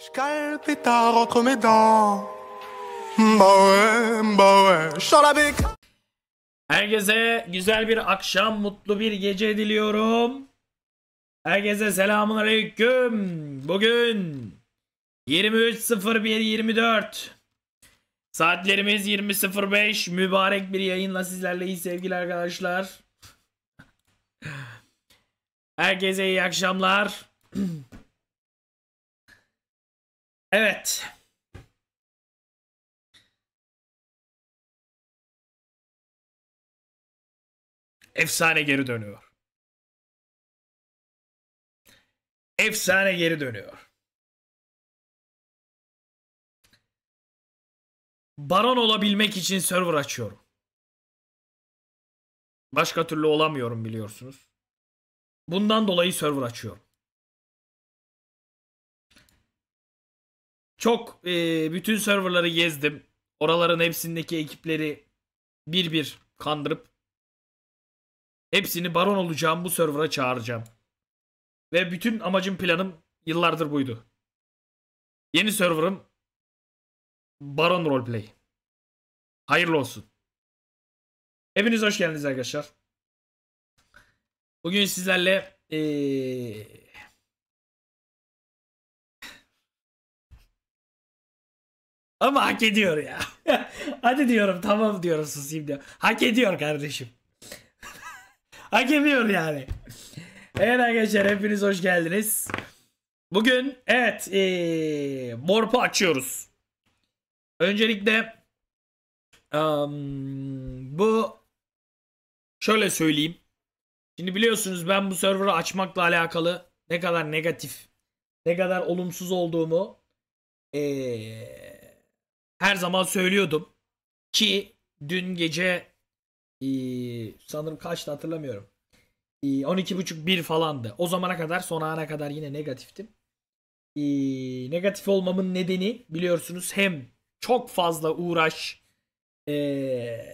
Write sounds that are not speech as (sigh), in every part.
Je cale Herkese güzel bir akşam, mutlu bir gece diliyorum. Herkese selamun aleyküm. Bugün 23.01.24 Saatlerimiz 20.05 mübarek bir yayınla sizlerleyiz sevgili arkadaşlar. Herkese iyi akşamlar. (clears throat) Evet. Efsane geri dönüyor. Efsane geri dönüyor. Baron olabilmek için server açıyorum. Başka türlü olamıyorum biliyorsunuz. Bundan dolayı server açıyorum. Çok e, bütün serverları gezdim. Oraların hepsindeki ekipleri bir bir kandırıp hepsini baron olacağım bu server'a çağıracağım. Ve bütün amacım planım yıllardır buydu. Yeni server'ım baron roleplay. Hayırlı olsun. Hepiniz hoş geldiniz arkadaşlar. Bugün sizlerle ee, Ama hak ediyor ya. (laughs) Hadi diyorum tamam diyorum susayım diyor. Hak ediyor kardeşim. (laughs) hak ediyor yani. Evet arkadaşlar hepiniz hoş geldiniz. Bugün evet ee, morpu açıyoruz. Öncelikle um, bu şöyle söyleyeyim. Şimdi biliyorsunuz ben bu server'ı açmakla alakalı ne kadar negatif, ne kadar olumsuz olduğumu ee, her zaman söylüyordum ki dün gece e, sanırım kaçtı hatırlamıyorum. 12.5 12.30 1 falandı. O zamana kadar son ana kadar yine negatiftim. E, negatif olmamın nedeni biliyorsunuz hem çok fazla uğraş e,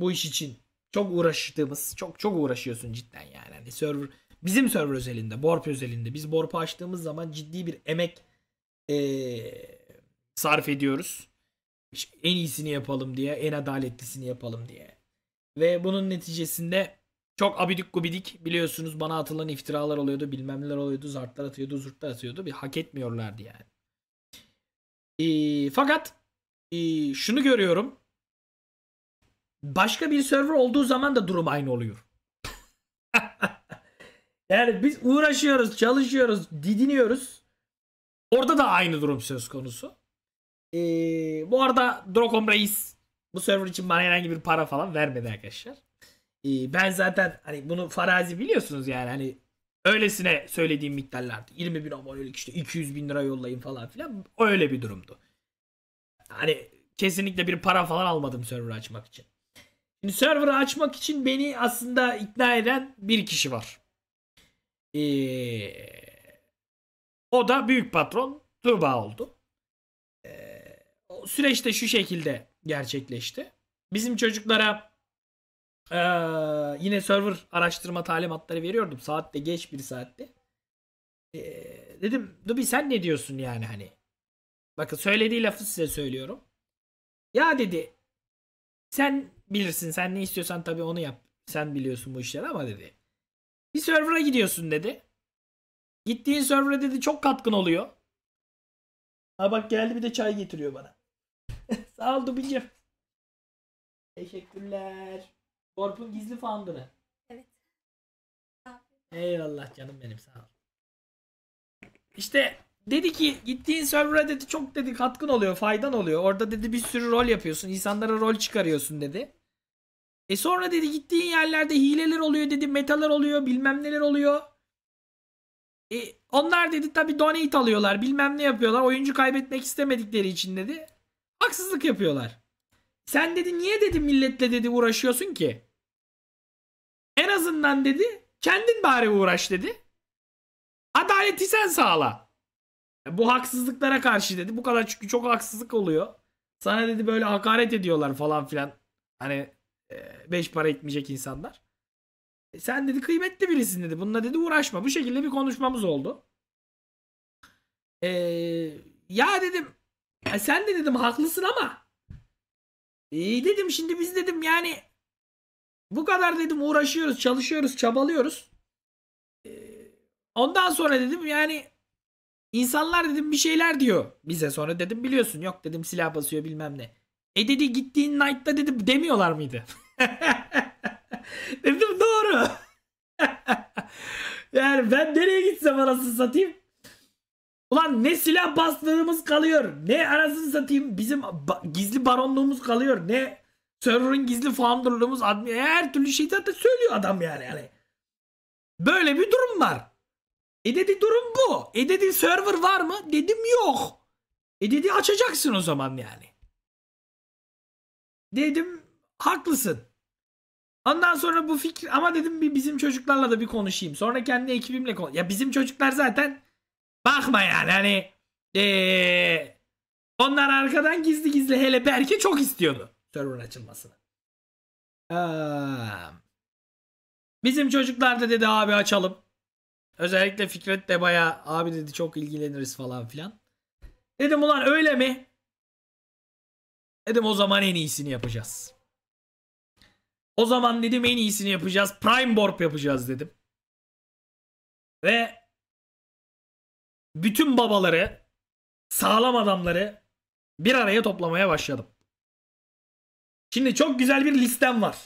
bu iş için çok uğraştığımız çok çok uğraşıyorsun cidden yani. Hani server bizim server özelinde, Borp özelinde biz borp açtığımız zaman ciddi bir emek sarf ediyoruz. en iyisini yapalım diye, en adaletlisini yapalım diye. Ve bunun neticesinde çok abidik gubidik biliyorsunuz bana atılan iftiralar oluyordu, bilmem neler oluyordu, zartlar atıyordu, zurtlar atıyordu. Bir hak etmiyorlardı yani. E, fakat e, şunu görüyorum. Başka bir server olduğu zaman da durum aynı oluyor. (laughs) yani biz uğraşıyoruz, çalışıyoruz, didiniyoruz. Orada da aynı durum söz konusu. Ee, bu arada Drogon Reis bu server için bana herhangi bir para falan vermedi arkadaşlar. Ee, ben zaten hani bunu farazi biliyorsunuz yani hani öylesine söylediğim miktarlardı. 20 bin abonelik işte 200 bin lira yollayın falan filan. Öyle bir durumdu. Hani kesinlikle bir para falan almadım server açmak için. Şimdi server açmak için beni aslında ikna eden bir kişi var. Ee, o da büyük patron Tuğba oldu süreçte şu şekilde gerçekleşti. Bizim çocuklara ee, yine server araştırma talimatları veriyordum. Saatte geç bir saatte. dedim Dubi sen ne diyorsun yani hani. Bakın söylediği lafı size söylüyorum. Ya dedi sen bilirsin sen ne istiyorsan tabii onu yap. Sen biliyorsun bu işleri ama dedi. Bir server'a gidiyorsun dedi. Gittiğin server'a dedi çok katkın oluyor. Ha bak geldi bir de çay getiriyor bana. Sağ ol Dubicim. Teşekkürler. Korp'un gizli fandırı. Evet. Eyvallah canım benim sağ ol. İşte dedi ki gittiğin server'a dedi çok dedi katkın oluyor faydan oluyor. Orada dedi bir sürü rol yapıyorsun. insanlara rol çıkarıyorsun dedi. E sonra dedi gittiğin yerlerde hileler oluyor dedi. Metalar oluyor bilmem neler oluyor. E, onlar dedi tabi donate alıyorlar bilmem ne yapıyorlar. Oyuncu kaybetmek istemedikleri için dedi haksızlık yapıyorlar. Sen dedi niye dedi milletle dedi uğraşıyorsun ki? En azından dedi kendin bari uğraş dedi. Adaleti sen sağla. Bu haksızlıklara karşı dedi. Bu kadar çünkü çok haksızlık oluyor. Sana dedi böyle hakaret ediyorlar falan filan. Hani e, beş para etmeyecek insanlar. E, sen dedi kıymetli birisin dedi. Bununla dedi uğraşma. Bu şekilde bir konuşmamız oldu. Ee, ya dedim ya e, sen de dedim haklısın ama. İyi e, dedim şimdi biz dedim yani bu kadar dedim uğraşıyoruz, çalışıyoruz, çabalıyoruz. E, ondan sonra dedim yani insanlar dedim bir şeyler diyor bize sonra dedim biliyorsun yok dedim silah basıyor bilmem ne. E dedi gittiğin night'ta dedim demiyorlar mıydı? (laughs) dedim doğru. (laughs) yani ben nereye gitsem anasını satayım Ulan ne silah bastığımız kalıyor. Ne arasını satayım bizim ba gizli baronluğumuz kalıyor. Ne server'ın gizli founder'lığımız admin. Her türlü şeyi zaten söylüyor adam yani. yani. Böyle bir durum var. E dedi durum bu. E dedi server var mı? Dedim yok. E dedi açacaksın o zaman yani. Dedim haklısın. Ondan sonra bu fikir ama dedim bir bizim çocuklarla da bir konuşayım. Sonra kendi ekibimle konuş. Ya bizim çocuklar zaten Bakma yani hani ee, onlar arkadan gizli gizli hele Berke çok istiyordu server'ın açılmasını. Aa, bizim çocuklar da dedi abi açalım. Özellikle Fikret de baya abi dedi çok ilgileniriz falan filan. Dedim ulan öyle mi? Dedim o zaman en iyisini yapacağız. O zaman dedim en iyisini yapacağız. Prime Borp yapacağız dedim. Ve bütün babaları, sağlam adamları bir araya toplamaya başladım. Şimdi çok güzel bir listem var.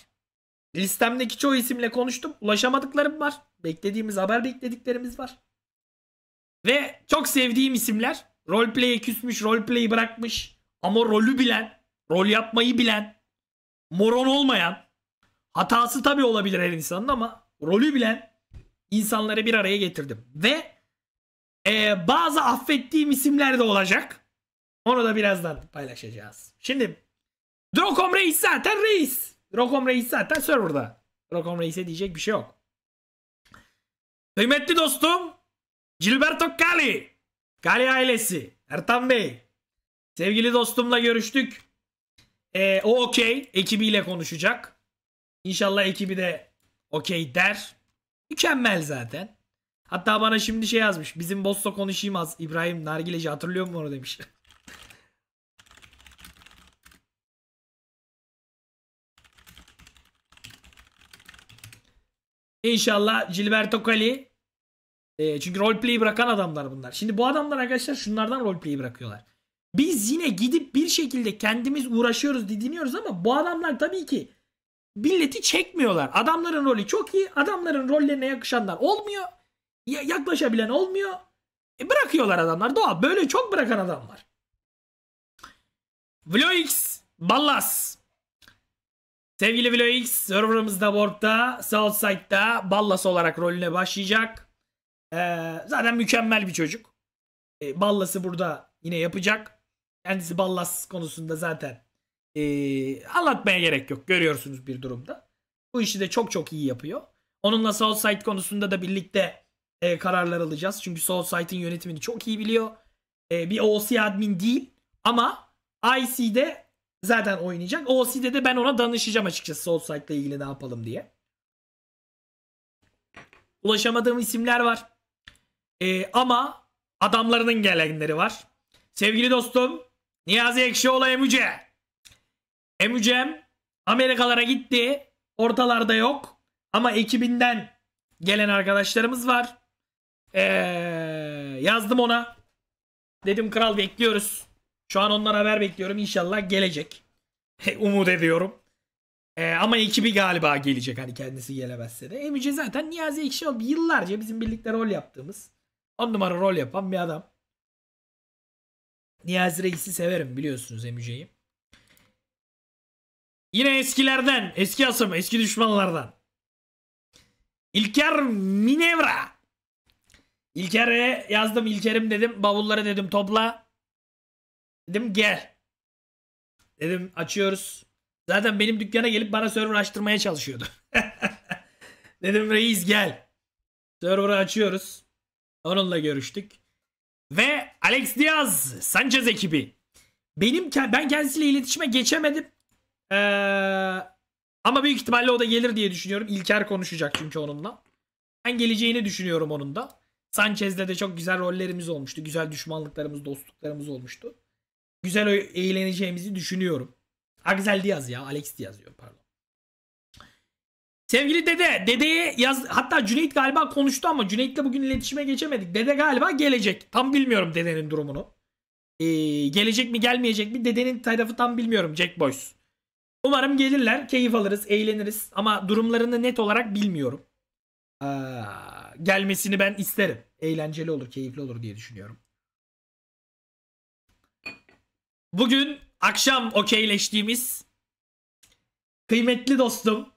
Listemdeki çoğu isimle konuştum. Ulaşamadıklarım var. Beklediğimiz haber beklediklerimiz var. Ve çok sevdiğim isimler. Roleplay'e küsmüş, roleplay'i bırakmış. Ama rolü bilen, rol yapmayı bilen, moron olmayan, hatası tabii olabilir her insanın ama rolü bilen insanları bir araya getirdim. Ve ee, bazı affettiğim isimler de olacak. Onu da birazdan paylaşacağız. Şimdi Drokom Reis zaten reis. Drokom Reis zaten serverda. Drokom Reis'e diyecek bir şey yok. Kıymetli dostum Gilberto Kali. Kali ailesi. Ertan Bey. Sevgili dostumla görüştük. Ee, o okey. Ekibiyle konuşacak. İnşallah ekibi de okey der. Mükemmel zaten. Hatta bana şimdi şey yazmış. Bizim boss'la konuşayım az. İbrahim Nargileci hatırlıyor musun onu demiş. (laughs) İnşallah Gilberto Cali. E, çünkü roleplay'i bırakan adamlar bunlar. Şimdi bu adamlar arkadaşlar şunlardan roleplay'i bırakıyorlar. Biz yine gidip bir şekilde kendimiz uğraşıyoruz, didiniyoruz ama bu adamlar tabii ki milleti çekmiyorlar. Adamların rolü çok iyi. Adamların rollerine yakışanlar olmuyor yaklaşabilen olmuyor. E bırakıyorlar adamlar. Doğa böyle çok bırakan adam var. Vlox Ballas. Sevgili Vlox serverımızda board'da Southside'da Ballas olarak rolüne başlayacak. Ee, zaten mükemmel bir çocuk. Ee, Ballas'ı burada yine yapacak. Kendisi Ballas konusunda zaten ee, anlatmaya gerek yok. Görüyorsunuz bir durumda. Bu işi de çok çok iyi yapıyor. Onunla Southside konusunda da birlikte e, kararlar alacağız. Çünkü SoulSight'in yönetimini çok iyi biliyor. E, bir OC admin değil ama IC'de zaten oynayacak. OC'de de ben ona danışacağım açıkçası SoulSight'la ilgili ne yapalım diye. Ulaşamadığım isimler var. E, ama adamlarının gelenleri var. Sevgili dostum Niyazi Ekşioğlu Emüce. Emücem Amerikalara gitti. Ortalarda yok. Ama ekibinden gelen arkadaşlarımız var. Ee, yazdım ona. Dedim kral bekliyoruz. Şu an ondan haber bekliyorum. İnşallah gelecek. (laughs) Umut ediyorum. Ee, ama ekibi galiba gelecek hani kendisi gelemezse de. Emice zaten Niyazi Ekşioğlu şey yıllarca bizim birlikte rol yaptığımız. On numara rol yapan bir adam. Niyazi Reis'i severim biliyorsunuz Emice'yi. Yine eskilerden, eski asım, eski düşmanlardan. İlker Minevra. İlker'e yazdım İlker'im dedim. Bavulları dedim topla. Dedim gel. Dedim açıyoruz. Zaten benim dükkana gelip bana server açtırmaya çalışıyordu. (laughs) dedim reis gel. Server'ı açıyoruz. Onunla görüştük. Ve Alex Diaz Sanchez ekibi. Benim ben kendisiyle iletişime geçemedim. Ee, ama büyük ihtimalle o da gelir diye düşünüyorum. İlker konuşacak çünkü onunla. Ben geleceğini düşünüyorum onun da. Sanchez'le de çok güzel rollerimiz olmuştu. Güzel düşmanlıklarımız, dostluklarımız olmuştu. Güzel eğleneceğimizi düşünüyorum. Axel Diaz ya. Alex Diaz diyor pardon. Sevgili dede. Dedeye yaz... Hatta Cüneyt galiba konuştu ama Cüneyt'le bugün iletişime geçemedik. Dede galiba gelecek. Tam bilmiyorum dedenin durumunu. Ee, gelecek mi gelmeyecek mi dedenin tarafı tam bilmiyorum Jack Boys. Umarım gelirler. Keyif alırız. Eğleniriz. Ama durumlarını net olarak bilmiyorum. Aa, gelmesini ben isterim. Eğlenceli olur, keyifli olur diye düşünüyorum. Bugün akşam okeyleştiğimiz kıymetli dostum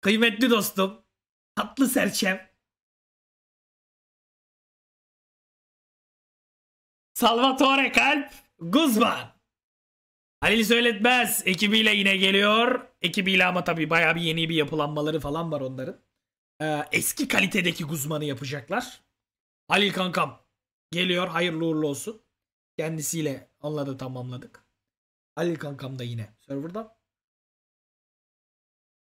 kıymetli dostum tatlı serçem Salvatore Kalp Guzman Halil Söyletmez ekibiyle yine geliyor. Ekibiyle ama tabii bayağı bir yeni bir yapılanmaları falan var onların e, eski kalitedeki Guzman'ı yapacaklar. Halil kankam geliyor hayırlı uğurlu olsun. Kendisiyle onunla da tamamladık. Halil kankam da yine serverda.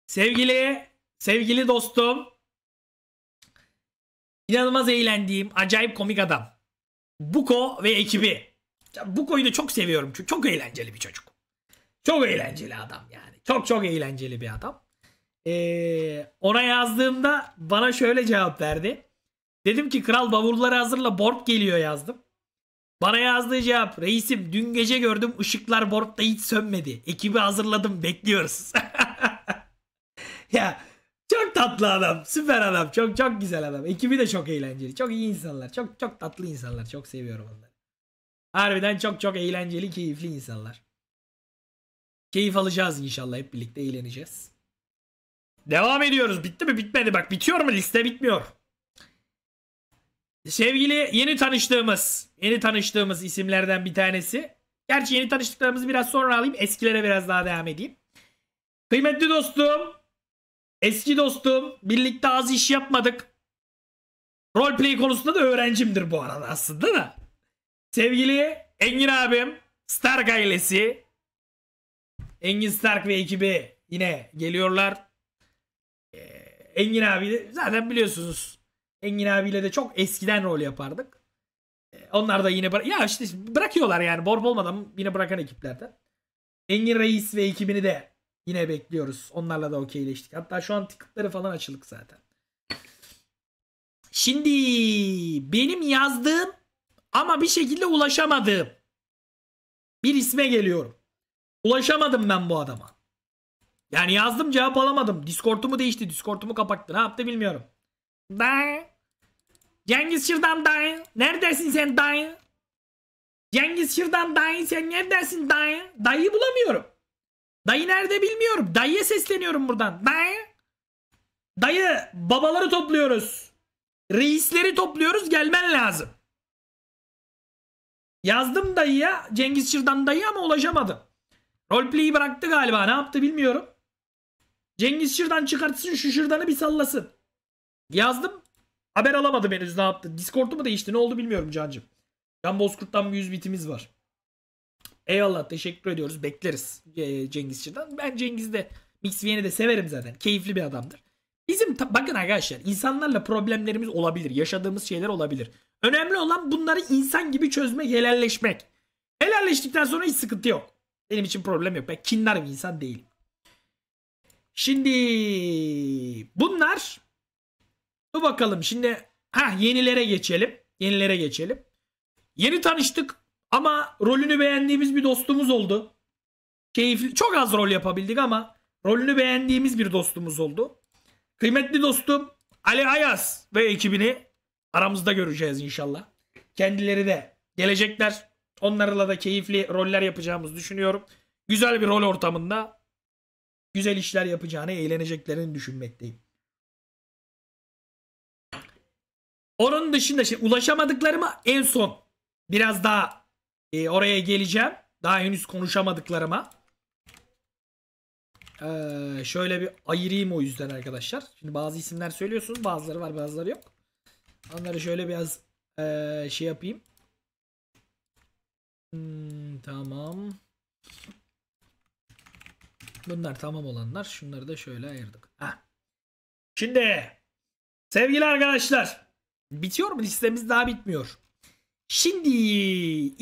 Sevgili, sevgili dostum. İnanılmaz eğlendiğim, acayip komik adam. Buko ve ekibi. Buko'yu da çok seviyorum çünkü çok eğlenceli bir çocuk. Çok eğlenceli adam yani. Çok çok eğlenceli bir adam. Ee, ona yazdığımda bana şöyle cevap verdi. Dedim ki kral bavulları hazırla Borp geliyor yazdım. Bana yazdığı cevap reisim dün gece gördüm ışıklar Borp'ta hiç sönmedi. Ekibi hazırladım bekliyoruz. (laughs) ya çok tatlı adam süper adam çok çok güzel adam. Ekibi de çok eğlenceli çok iyi insanlar çok çok tatlı insanlar çok seviyorum onları. Harbiden çok çok eğlenceli keyifli insanlar. Keyif alacağız inşallah hep birlikte eğleneceğiz. Devam ediyoruz. Bitti mi? Bitmedi. Bak bitiyor mu? Liste bitmiyor. Sevgili yeni tanıştığımız, yeni tanıştığımız isimlerden bir tanesi. Gerçi yeni tanıştıklarımızı biraz sonra alayım. Eskilere biraz daha devam edeyim. Kıymetli dostum, eski dostum, birlikte az iş yapmadık. Roleplay konusunda da öğrencimdir bu arada aslında da. Sevgili Engin abim, Stark ailesi. Engin Stark ve ekibi yine geliyorlar. Engin abi de zaten biliyorsunuz. Engin abiyle de çok eskiden rol yapardık. E, onlar da yine ya işte bırakıyorlar yani borb olmadan yine bırakan ekiplerden. Engin Reis ve ekibini de yine bekliyoruz. Onlarla da okeyleştik. Hatta şu an ticketları falan açılık zaten. Şimdi benim yazdığım ama bir şekilde ulaşamadığım bir isme geliyorum. Ulaşamadım ben bu adama. Yani yazdım cevap alamadım. Discord'umu değişti. Discord'umu kapattı. Ne yaptı bilmiyorum. Dayı. Cengiz Şırdan dayı. Neredesin sen dayı? Cengiz Şırdan dayı sen neredesin dayı? Dayı bulamıyorum. Dayı nerede bilmiyorum. Dayıya sesleniyorum buradan. Dayı. Dayı babaları topluyoruz. Reisleri topluyoruz gelmen lazım. Yazdım dayıya Cengiz Şırdan dayı ama ulaşamadım. Roleplay'i bıraktı galiba ne yaptı bilmiyorum. Cengiz Şırdan çıkartsın şu Şırdan'ı bir sallasın. Yazdım. Haber alamadım henüz ne yaptı. Discord'u mu değişti ne oldu bilmiyorum Can'cım. Can Bozkurt'tan bir 100 bitimiz var. Eyvallah teşekkür ediyoruz. Bekleriz e, Cengiz Şırdan. Ben Cengiz'i de Mix Viyen'i de severim zaten. Keyifli bir adamdır. Bizim bakın arkadaşlar insanlarla problemlerimiz olabilir. Yaşadığımız şeyler olabilir. Önemli olan bunları insan gibi çözmek, helalleşmek. Helalleştikten sonra hiç sıkıntı yok. Benim için problem yok. Ben kindar bir insan değilim. Şimdi bunlar bu bakalım şimdi ha yenilere geçelim. Yenilere geçelim. Yeni tanıştık ama rolünü beğendiğimiz bir dostumuz oldu. Keyifli. Çok az rol yapabildik ama rolünü beğendiğimiz bir dostumuz oldu. Kıymetli dostum Ali Ayaz ve ekibini aramızda göreceğiz inşallah. Kendileri de gelecekler. Onlarla da keyifli roller yapacağımızı düşünüyorum. Güzel bir rol ortamında güzel işler yapacağını, eğleneceklerini düşünmekteyim. Onun dışında şimdi ulaşamadıklarımı en son biraz daha e, oraya geleceğim. Daha henüz konuşamadıklarıma. Ee, şöyle bir ayırayım o yüzden arkadaşlar. Şimdi bazı isimler söylüyorsunuz. Bazıları var bazıları yok. Onları şöyle biraz e, şey yapayım. Hmm, tamam. Tamam. Bunlar tamam olanlar. Şunları da şöyle ayırdık. Heh. Şimdi sevgili arkadaşlar bitiyor mu? Listemiz daha bitmiyor. Şimdi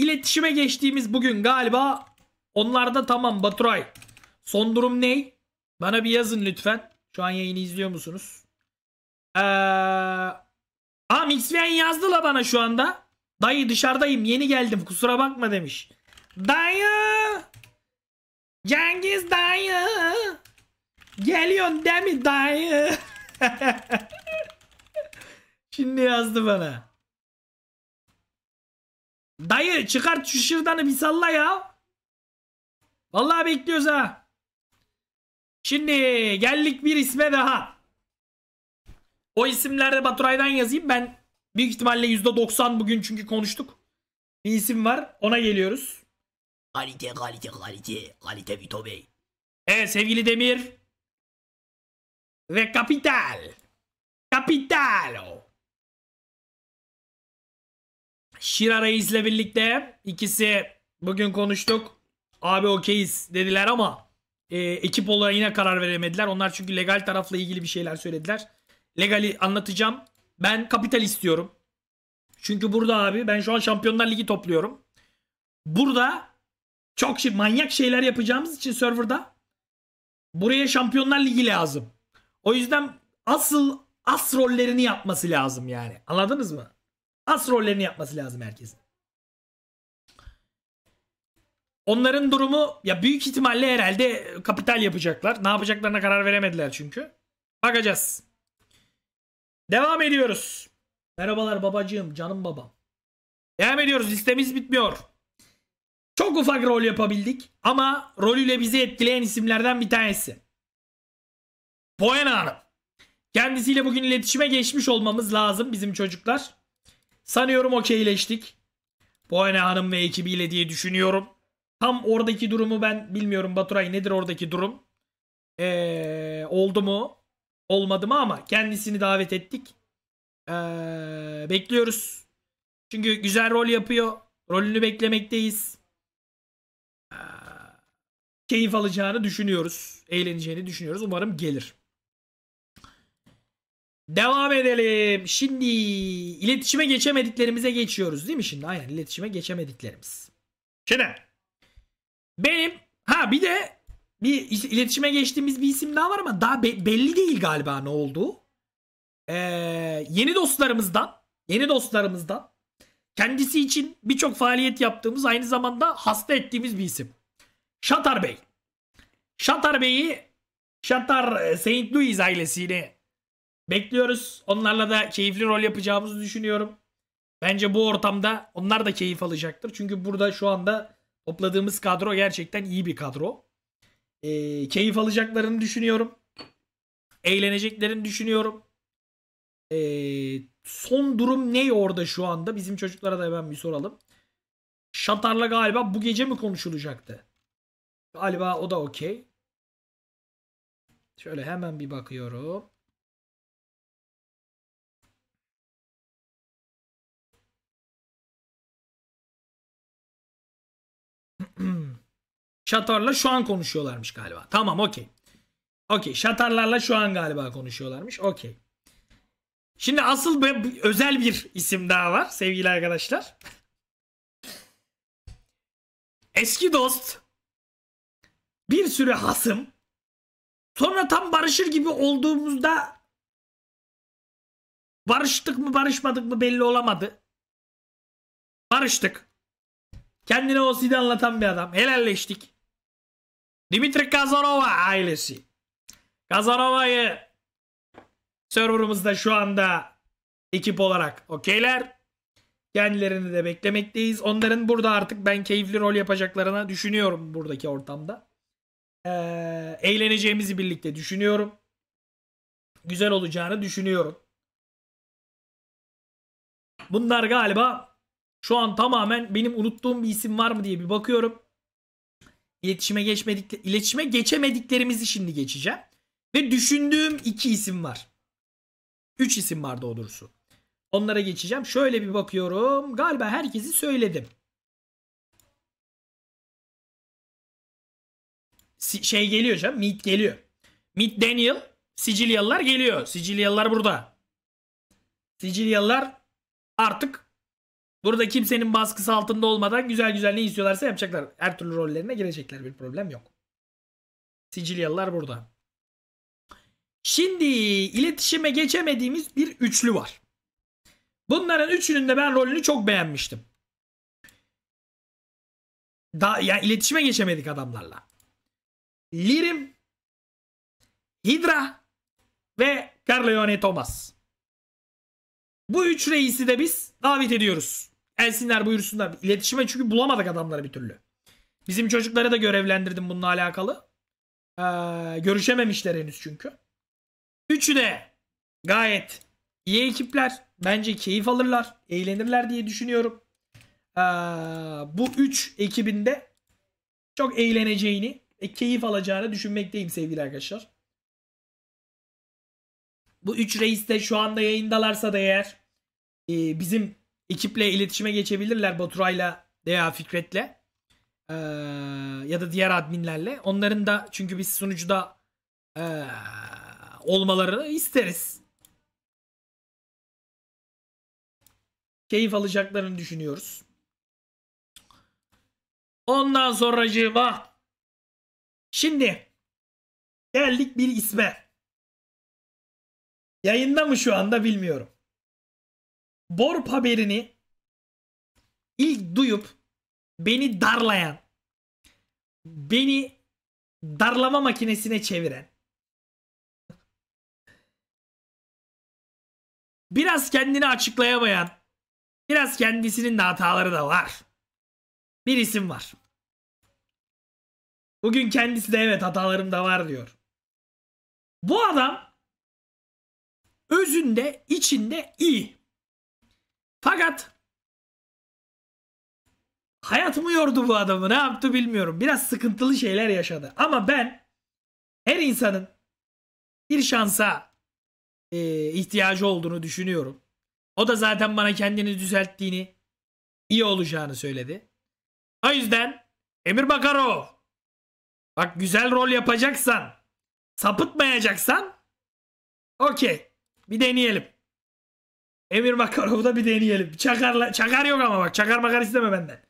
iletişime geçtiğimiz bugün galiba onlarda tamam Baturay. Son durum ne? Bana bir yazın lütfen. Şu an yayını izliyor musunuz? Ee, aa Mixven yazdı la bana şu anda. Dayı dışarıdayım yeni geldim kusura bakma demiş. Dayı! Cengiz dayı. Geliyorsun değil mi dayı? (laughs) Şimdi yazdı bana. Dayı çıkart şu şırdanı bir salla ya. Vallahi bekliyoruz ha. Şimdi geldik bir isme daha. O isimlerde Baturay'dan yazayım. Ben büyük ihtimalle %90 bugün çünkü konuştuk. Bir isim var. Ona geliyoruz. Kalite kalite kalite. Kalite Vito Bey. Evet sevgili Demir. Ve Kapital. Kapitalo. Şira Reis'le birlikte ikisi bugün konuştuk. Abi okeyiz dediler ama e, ekip olarak yine karar veremediler. Onlar çünkü legal tarafla ilgili bir şeyler söylediler. Legali anlatacağım. Ben kapital istiyorum. Çünkü burada abi ben şu an Şampiyonlar Ligi topluyorum. Burada çok şey, manyak şeyler yapacağımız için serverda buraya Şampiyonlar Ligi lazım. O yüzden asıl as rollerini yapması lazım yani. Anladınız mı? As rollerini yapması lazım herkesin. Onların durumu ya büyük ihtimalle herhalde kapital yapacaklar. Ne yapacaklarına karar veremediler çünkü. Bakacağız. Devam ediyoruz. Merhabalar babacığım, canım babam. Devam ediyoruz. Listemiz bitmiyor. Çok ufak rol yapabildik ama rolüyle bizi etkileyen isimlerden bir tanesi. Poena Hanım. Kendisiyle bugün iletişime geçmiş olmamız lazım bizim çocuklar. Sanıyorum okeyleştik. Poena Hanım ve ekibiyle diye düşünüyorum. Tam oradaki durumu ben bilmiyorum Baturay nedir oradaki durum. Ee, oldu mu? Olmadı mı ama kendisini davet ettik. Ee, bekliyoruz. Çünkü güzel rol yapıyor. Rolünü beklemekteyiz keyif alacağını düşünüyoruz. Eğleneceğini düşünüyoruz. Umarım gelir. Devam edelim. Şimdi iletişime geçemediklerimize geçiyoruz değil mi şimdi? Aynen iletişime geçemediklerimiz. Şimdi benim ha bir de bir iletişime geçtiğimiz bir isim daha var ama daha be- belli değil galiba ne oldu? Ee, yeni dostlarımızdan yeni dostlarımızdan kendisi için birçok faaliyet yaptığımız aynı zamanda hasta ettiğimiz bir isim. Şatar Bey. Şatar Bey'i Şatar e, Saint Louis ailesini bekliyoruz. Onlarla da keyifli rol yapacağımızı düşünüyorum. Bence bu ortamda onlar da keyif alacaktır. Çünkü burada şu anda topladığımız kadro gerçekten iyi bir kadro. E, keyif alacaklarını düşünüyorum. Eğleneceklerini düşünüyorum. E, son durum ne orada şu anda? Bizim çocuklara da hemen bir soralım. Şatar'la galiba bu gece mi konuşulacaktı? Galiba o da okey. Şöyle hemen bir bakıyorum. (clears throat) Şatar'la şu an konuşuyorlarmış galiba. Tamam okey. Okey Şatarlarla şu an galiba konuşuyorlarmış. Okey. Şimdi asıl bir, özel bir isim daha var sevgili arkadaşlar. (laughs) Eski dost bir sürü hasım. Sonra tam barışır gibi olduğumuzda barıştık mı barışmadık mı belli olamadı. Barıştık. Kendine o sidi anlatan bir adam. Helalleştik. Dimitri Kazanova ailesi. Kazanova'yı serverımızda şu anda ekip olarak okeyler. Kendilerini de beklemekteyiz. Onların burada artık ben keyifli rol yapacaklarına düşünüyorum buradaki ortamda e, eğleneceğimizi birlikte düşünüyorum. Güzel olacağını düşünüyorum. Bunlar galiba şu an tamamen benim unuttuğum bir isim var mı diye bir bakıyorum. İletişime geçmedik iletişime geçemediklerimizi şimdi geçeceğim. Ve düşündüğüm iki isim var. Üç isim var doğrusu. Onlara geçeceğim. Şöyle bir bakıyorum. Galiba herkesi söyledim. şey geliyor canım. Meat geliyor. Meat Daniel. Sicilyalılar geliyor. Sicilyalılar burada. Sicilyalılar artık burada kimsenin baskısı altında olmadan güzel güzel ne istiyorlarsa yapacaklar. Her türlü rollerine girecekler. Bir problem yok. Sicilyalılar burada. Şimdi iletişime geçemediğimiz bir üçlü var. Bunların üçünün de ben rolünü çok beğenmiştim. Da, ya yani iletişime geçemedik adamlarla. Lirim, Hydra ve Carleone Thomas. Bu üç reisi de biz davet ediyoruz. Elsinler, buyursunlar. İletişime çünkü bulamadık adamları bir türlü. Bizim çocukları da görevlendirdim bununla alakalı. Ee, görüşememişler henüz çünkü. Üçü de gayet iyi ekipler. Bence keyif alırlar. Eğlenirler diye düşünüyorum. Ee, bu üç ekibinde çok eğleneceğini ve keyif alacağını düşünmekteyim sevgili arkadaşlar. Bu 3 reis de şu anda yayındalarsa da eğer e, bizim ekiple iletişime geçebilirler Baturay'la veya Fikret'le e, ya da diğer adminlerle. Onların da çünkü biz sunucuda e, olmalarını isteriz. Keyif alacaklarını düşünüyoruz. Ondan sonra sonracığıma Şimdi geldik bir isme. Yayında mı şu anda bilmiyorum. Borp haberini ilk duyup beni darlayan, beni darlama makinesine çeviren, biraz kendini açıklayamayan, biraz kendisinin de hataları da var. Bir isim var. Bugün kendisi de evet hatalarım da var diyor. Bu adam özünde, içinde iyi. Fakat hayat mı yordu bu adamı ne yaptı bilmiyorum. Biraz sıkıntılı şeyler yaşadı. Ama ben her insanın bir şansa e, ihtiyacı olduğunu düşünüyorum. O da zaten bana kendini düzelttiğini, iyi olacağını söyledi. O yüzden Emir Bakarov Bak güzel rol yapacaksan, sapıtmayacaksan okey. Bir deneyelim. Emir Makarov'u da bir deneyelim. Çakarla, çakar yok ama bak. Çakar makar isteme benden.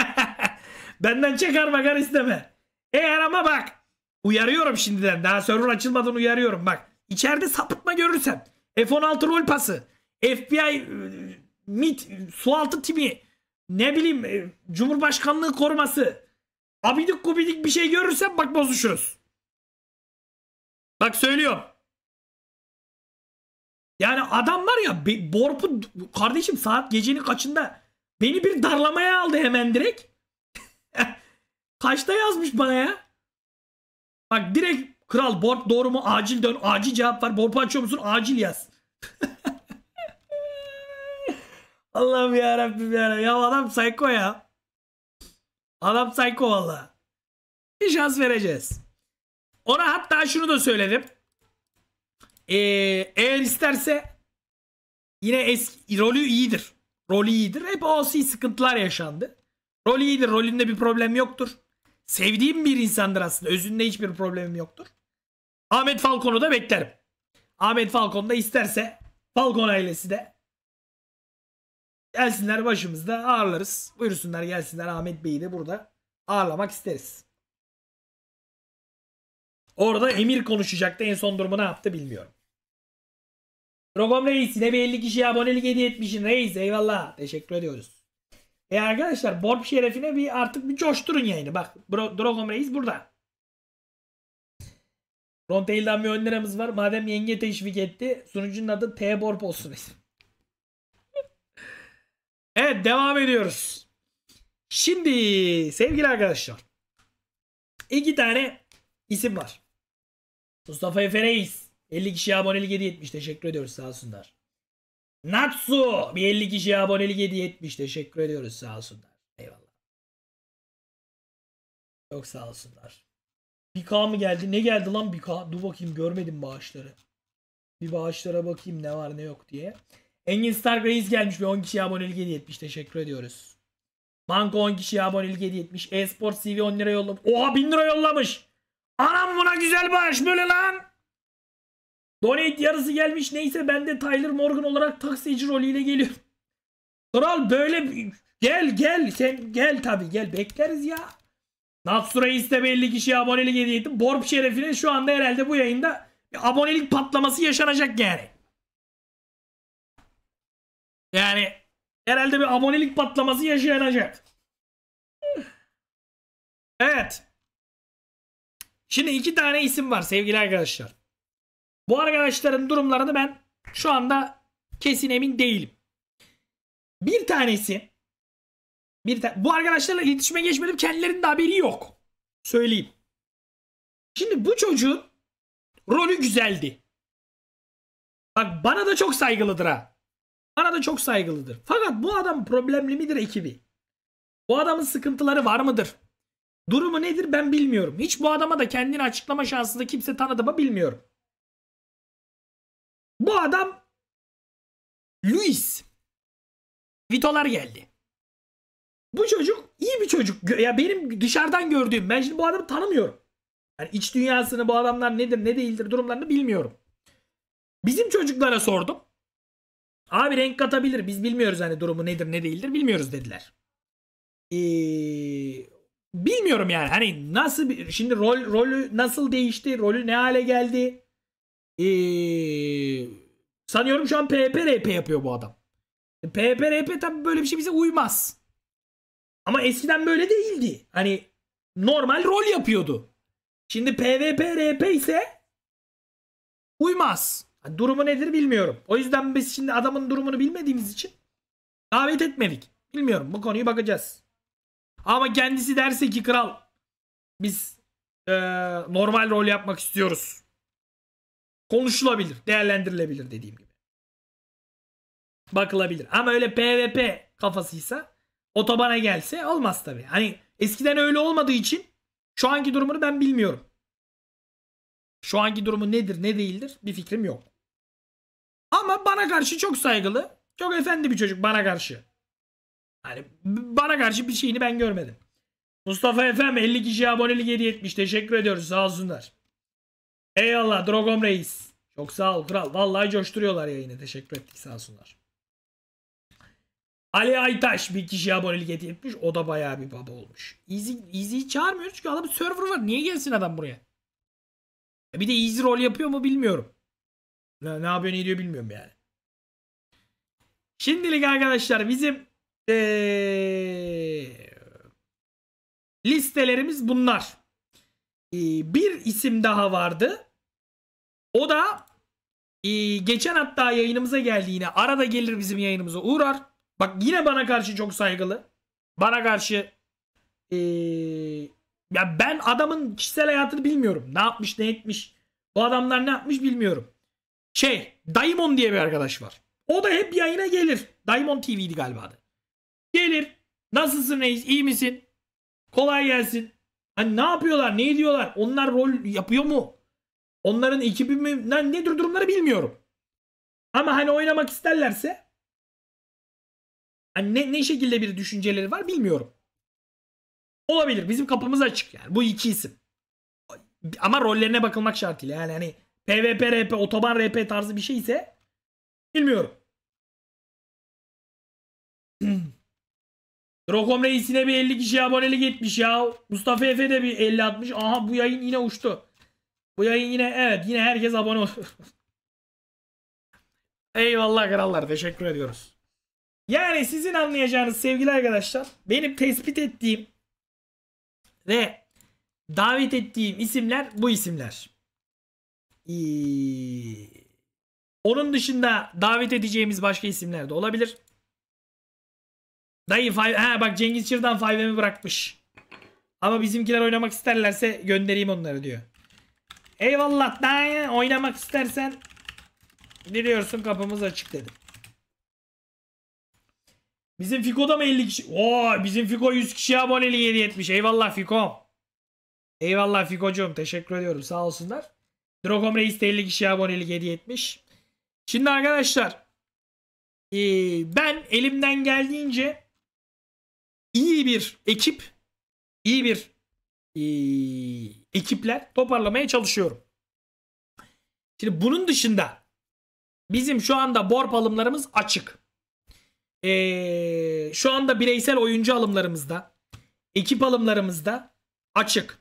(laughs) benden çakar makar isteme. Eğer ama bak. Uyarıyorum şimdiden. Daha server açılmadan uyarıyorum bak. içeride sapıtma görürsem. F-16 rol pası. FBI e, MIT sualtı timi. Ne bileyim e, Cumhurbaşkanlığı koruması. Abidik kubidik bir şey görürsem bak bozuşuruz. Bak söylüyorum. Yani adam var ya Borp'u kardeşim saat gecenin kaçında beni bir darlamaya aldı hemen direkt. (laughs) Kaçta yazmış bana ya? Bak direkt kral Borp doğru mu? Acil dön. Acil cevap var Borp'u açıyor musun? Acil yaz. (laughs) Allah'ım ya Rabbim ya. Ya adam psycho ya. Adam psycho valla. Bir şans vereceğiz. Ona hatta şunu da söyledim. Ee, eğer isterse yine eski rolü iyidir. Rolü iyidir. Hep OC sıkıntılar yaşandı. Rolü iyidir. Rolünde bir problem yoktur. Sevdiğim bir insandır aslında. Özünde hiçbir problemim yoktur. Ahmet Falcon'u da beklerim. Ahmet Falcon da isterse Falcon ailesi de Gelsinler başımızda ağırlarız. Buyursunlar gelsinler Ahmet Bey'i de burada ağırlamak isteriz. Orada Emir konuşacaktı. En son durumu ne yaptı bilmiyorum. Rogom Reis yine bir 50 kişiye abonelik hediye etmişsin Reis. Eyvallah. Teşekkür ediyoruz. E arkadaşlar Borp şerefine bir artık bir coşturun yayını. Bak Drogom Reis burada. Rontail'dan bir önerimız var. Madem yenge teşvik etti sunucunun adı T-Borp olsun. Evet devam ediyoruz. Şimdi sevgili arkadaşlar. iki tane isim var. Mustafa Efe Reis. 50 kişi abonelik hediye etmiş. Teşekkür ediyoruz sağ olsunlar. Natsu. Bir 50 kişi abonelik hediye etmiş. Teşekkür ediyoruz sağ olsunlar. Eyvallah. Çok sağ olsunlar. Bir K mı geldi? Ne geldi lan bir K? Dur bakayım görmedim bağışları. Bir bağışlara bakayım ne var ne yok diye. Engin Star Grace gelmiş ve 10 kişiye abonelik hediye etmiş. Teşekkür ediyoruz. Manko 10 kişiye abonelik hediye etmiş. Esport CV 10 lira yollamış. Oha 1000 lira yollamış. Anam buna güzel bağış böyle lan. Donate yarısı gelmiş. Neyse ben de Tyler Morgan olarak taksici rolüyle geliyorum. Kral böyle gel gel sen gel tabi gel bekleriz ya. Natsu Reis de belli kişiye abonelik hediye etti. Borp şerefine şu anda herhalde bu yayında abonelik patlaması yaşanacak yani. Yani herhalde bir abonelik patlaması yaşayacak. Evet. Şimdi iki tane isim var sevgili arkadaşlar. Bu arkadaşların durumlarını ben şu anda kesin emin değilim. Bir tanesi bir ta bu arkadaşlarla iletişime geçmedim kendilerinin de haberi yok. Söyleyeyim. Şimdi bu çocuğun rolü güzeldi. Bak bana da çok saygılıdır ha. Bana da çok saygılıdır. Fakat bu adam problemli midir ekibi? Bu adamın sıkıntıları var mıdır? Durumu nedir ben bilmiyorum. Hiç bu adama da kendini açıklama şansı da kimse tanıdı mı bilmiyorum. Bu adam Luis. Vitolar geldi. Bu çocuk iyi bir çocuk. Ya benim dışarıdan gördüğüm ben şimdi bu adamı tanımıyorum. Yani iç dünyasını bu adamlar nedir ne değildir durumlarını bilmiyorum. Bizim çocuklara sordum. Abi renk katabilir. Biz bilmiyoruz hani durumu nedir ne değildir bilmiyoruz dediler. Ee, bilmiyorum yani hani nasıl bir, şimdi rol rolü nasıl değişti? Rolü ne hale geldi? Ee, sanıyorum şu an PPRP yapıyor bu adam. PPRP RP tabii böyle bir şey bize uymaz. Ama eskiden böyle değildi. Hani normal rol yapıyordu. Şimdi PvP RP ise uymaz. Durumu nedir bilmiyorum. O yüzden biz şimdi adamın durumunu bilmediğimiz için davet etmedik. Bilmiyorum bu konuyu bakacağız. Ama kendisi derse ki kral biz e, normal rol yapmak istiyoruz. Konuşulabilir, değerlendirilebilir dediğim gibi. Bakılabilir. Ama öyle PvP kafasıysa otobana gelse olmaz tabi. Hani eskiden öyle olmadığı için şu anki durumunu ben bilmiyorum. Şu anki durumu nedir ne değildir bir fikrim yok. Ama bana karşı çok saygılı. Çok efendi bir çocuk bana karşı. Hani bana karşı bir şeyini ben görmedim. Mustafa Efem 50 kişi abonelik hediye etmiş. Teşekkür ediyoruz. Sağ olsunlar. Eyvallah Drogom Reis. Çok sağ ol kral. Vallahi coşturuyorlar yayını. Teşekkür ettik sağ olsunlar. Ali Aytaş bir kişi abonelik hediye etmiş. O da bayağı bir baba olmuş. Easy, Easy'yi çağırmıyor çünkü adamın server var. Niye gelsin adam buraya? E bir de Easy rol yapıyor mu bilmiyorum. Ne, ne yapıyor ne diyor bilmiyorum yani. Şimdilik arkadaşlar bizim ee, listelerimiz bunlar. E, bir isim daha vardı. O da e, geçen hatta yayınımıza geldi yine. Arada gelir bizim yayınımıza uğrar. Bak yine bana karşı çok saygılı. Bana karşı e, ya ben adamın kişisel hayatını bilmiyorum. Ne yapmış ne etmiş. Bu adamlar ne yapmış bilmiyorum. Şey Daimon diye bir arkadaş var. O da hep yayına gelir. Daimon TV'di galiba adı. Gelir. Nasılsın reis? İyi misin? Kolay gelsin. Hani ne yapıyorlar? Ne ediyorlar? Onlar rol yapıyor mu? Onların ekibi mi? Ne, nedir durumları bilmiyorum. Ama hani oynamak isterlerse hani ne, ne şekilde bir düşünceleri var bilmiyorum. Olabilir. Bizim kapımız açık yani. Bu iki isim. Ama rollerine bakılmak şartıyla. Yani hani PvP RP, otoban RP tarzı bir şey ise bilmiyorum. (clears throat) Drokom Reis'ine bir 50 kişi abonelik etmiş ya. Mustafa Efe de bir 50 atmış. Aha bu yayın yine uçtu. Bu yayın yine evet yine herkes abone oluyor. (laughs) Eyvallah krallar teşekkür ediyoruz. Yani sizin anlayacağınız sevgili arkadaşlar benim tespit ettiğim ve davet ettiğim isimler bu isimler. Onun dışında davet edeceğimiz başka isimler de olabilir. Dayı five, he bak Cengiz Çır'dan 5M'i bırakmış. Ama bizimkiler oynamak isterlerse göndereyim onları diyor. Eyvallah dayı oynamak istersen biliyorsun kapımız açık dedim. Bizim Fiko da mı 50 kişi? Oo, bizim Fiko 100 kişi aboneliği hediye Eyvallah Fiko. Eyvallah Fiko'cum. Teşekkür ediyorum. Sağ olsunlar. Drogom Reis de 50 kişi abonelik hediye etmiş. Şimdi arkadaşlar e, ben elimden geldiğince iyi bir ekip, iyi bir e, ekipler toparlamaya çalışıyorum. Şimdi bunun dışında bizim şu anda borp alımlarımız açık. E, şu anda bireysel oyuncu alımlarımızda, ekip alımlarımızda açık.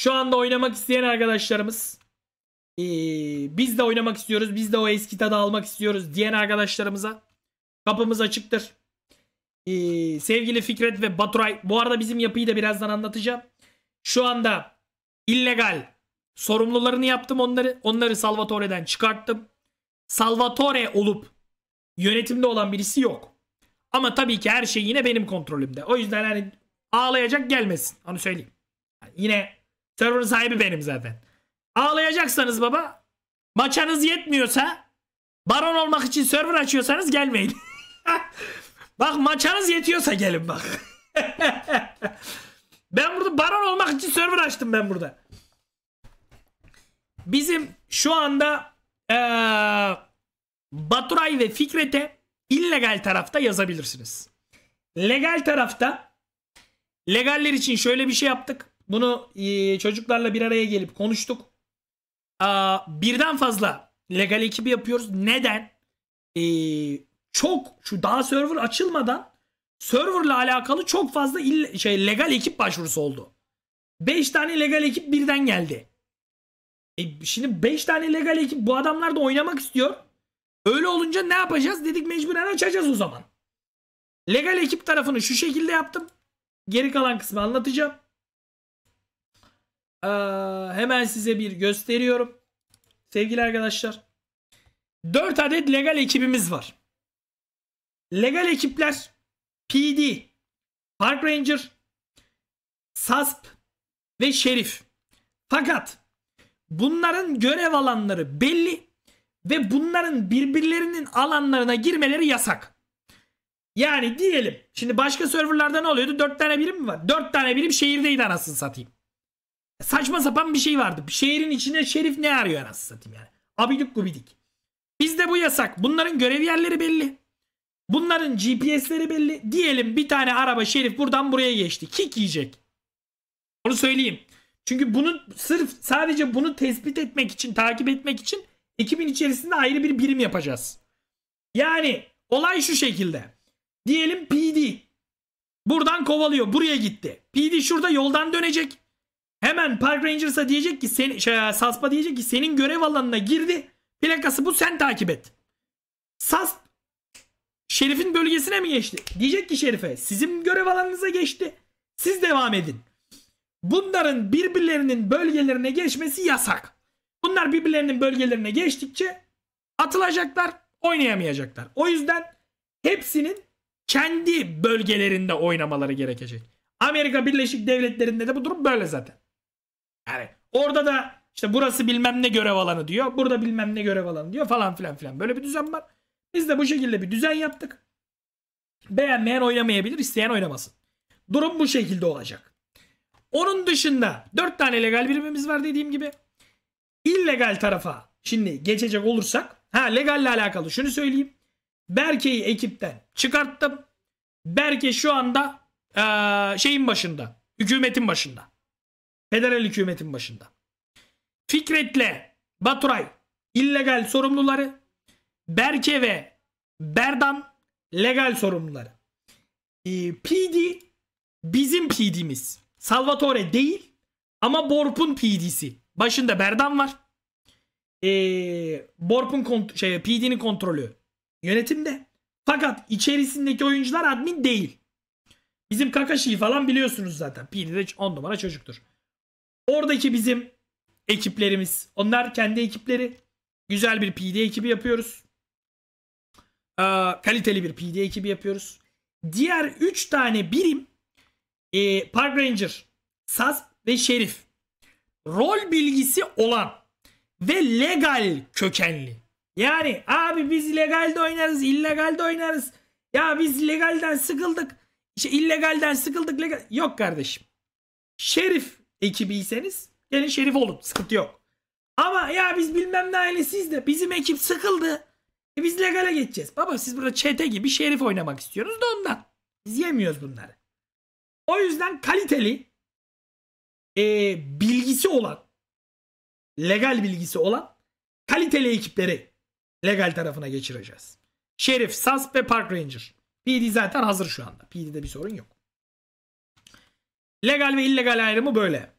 Şu anda oynamak isteyen arkadaşlarımız ee, biz de oynamak istiyoruz. Biz de o eski tadı almak istiyoruz diyen arkadaşlarımıza kapımız açıktır. Ee, sevgili Fikret ve Baturay. Bu arada bizim yapıyı da birazdan anlatacağım. Şu anda illegal sorumlularını yaptım onları. Onları Salvatore'den çıkarttım. Salvatore olup yönetimde olan birisi yok. Ama tabii ki her şey yine benim kontrolümde. O yüzden hani ağlayacak gelmesin. Onu söyleyeyim. Yani yine server sahibi benim zaten. Ağlayacaksanız baba maçanız yetmiyorsa baron olmak için server açıyorsanız gelmeyin. (laughs) bak maçanız yetiyorsa gelin bak. (laughs) ben burada baron olmak için server açtım ben burada. Bizim şu anda ee, Baturay ve Fikret'e illegal tarafta yazabilirsiniz. Legal tarafta legaller için şöyle bir şey yaptık. Bunu e, çocuklarla bir araya gelip konuştuk birden fazla legal ekibi yapıyoruz. Neden? Ee, çok şu daha server açılmadan serverla alakalı çok fazla il, şey legal ekip başvurusu oldu. 5 tane legal ekip birden geldi. E şimdi 5 tane legal ekip bu adamlar da oynamak istiyor. Öyle olunca ne yapacağız? Dedik mecburen açacağız o zaman. Legal ekip tarafını şu şekilde yaptım. Geri kalan kısmı anlatacağım. Ee, hemen size bir gösteriyorum. Sevgili arkadaşlar. 4 adet legal ekibimiz var. Legal ekipler PD, Park Ranger, SASP ve Şerif. Fakat bunların görev alanları belli ve bunların birbirlerinin alanlarına girmeleri yasak. Yani diyelim şimdi başka serverlarda ne oluyordu? 4 tane birim mi var? 4 tane birim şehirdeydi anasını satayım saçma sapan bir şey vardı. Şehrin içinde şerif ne arıyor anasını satayım yani. Abidik gubidik. Bizde bu yasak. Bunların görev yerleri belli. Bunların GPS'leri belli. Diyelim bir tane araba şerif buradan buraya geçti. Kik yiyecek. Onu söyleyeyim. Çünkü bunu sırf sadece bunu tespit etmek için, takip etmek için ekibin içerisinde ayrı bir birim yapacağız. Yani olay şu şekilde. Diyelim PD buradan kovalıyor. Buraya gitti. PD şurada yoldan dönecek. Hemen Park Rangers'a diyecek ki sen, şey, SASP'a diyecek ki senin görev alanına girdi. Plakası bu sen takip et. Sas, Şerif'in bölgesine mi geçti? Diyecek ki Şerif'e sizin görev alanınıza geçti. Siz devam edin. Bunların birbirlerinin bölgelerine geçmesi yasak. Bunlar birbirlerinin bölgelerine geçtikçe atılacaklar, oynayamayacaklar. O yüzden hepsinin kendi bölgelerinde oynamaları gerekecek. Amerika Birleşik Devletleri'nde de bu durum böyle zaten. Yani orada da işte burası bilmem ne görev alanı diyor. Burada bilmem ne görev alanı diyor falan filan filan. Böyle bir düzen var. Biz de bu şekilde bir düzen yaptık. Beğenmeyen oynamayabilir, isteyen oynamasın. Durum bu şekilde olacak. Onun dışında 4 tane legal birimimiz var dediğim gibi. İllegal tarafa şimdi geçecek olursak. Ha legalle alakalı şunu söyleyeyim. Berke'yi ekipten çıkarttım. Berke şu anda ee, şeyin başında. Hükümetin başında. Federal hükümetin başında. Fikret'le Baturay illegal sorumluları, Berke ve Berdan legal sorumluları. Ee, PD bizim PD'miz. Salvatore değil ama Borp'un PD'si. Başında Berdan var. Ee, Borp'un kont şey, PD'nin kontrolü yönetimde. Fakat içerisindeki oyuncular admin değil. Bizim Kakashi'yi falan biliyorsunuz zaten. PD PD'de 10 numara çocuktur. Oradaki bizim ekiplerimiz. Onlar kendi ekipleri. Güzel bir PD ekibi yapıyoruz. Ee, kaliteli bir PD ekibi yapıyoruz. Diğer 3 tane birim e, Park Ranger, Saz ve Şerif. Rol bilgisi olan ve legal kökenli. Yani abi biz legalde oynarız, illegalde oynarız. Ya biz legalden sıkıldık. İşte illegalden sıkıldık. Legal... Yok kardeşim. Şerif ekibiyseniz gelin şerif olun. Sıkıntı yok. Ama ya biz bilmem ne ailesiyiz de bizim ekip sıkıldı. E biz legale geçeceğiz. Baba siz burada çete gibi şerif oynamak istiyorsunuz da ondan. Biz yemiyoruz bunları. O yüzden kaliteli e, bilgisi olan legal bilgisi olan kaliteli ekipleri legal tarafına geçireceğiz. Şerif, Sas ve Park Ranger. PD zaten hazır şu anda. PD'de bir sorun yok. Legal ve illegal ayrımı böyle.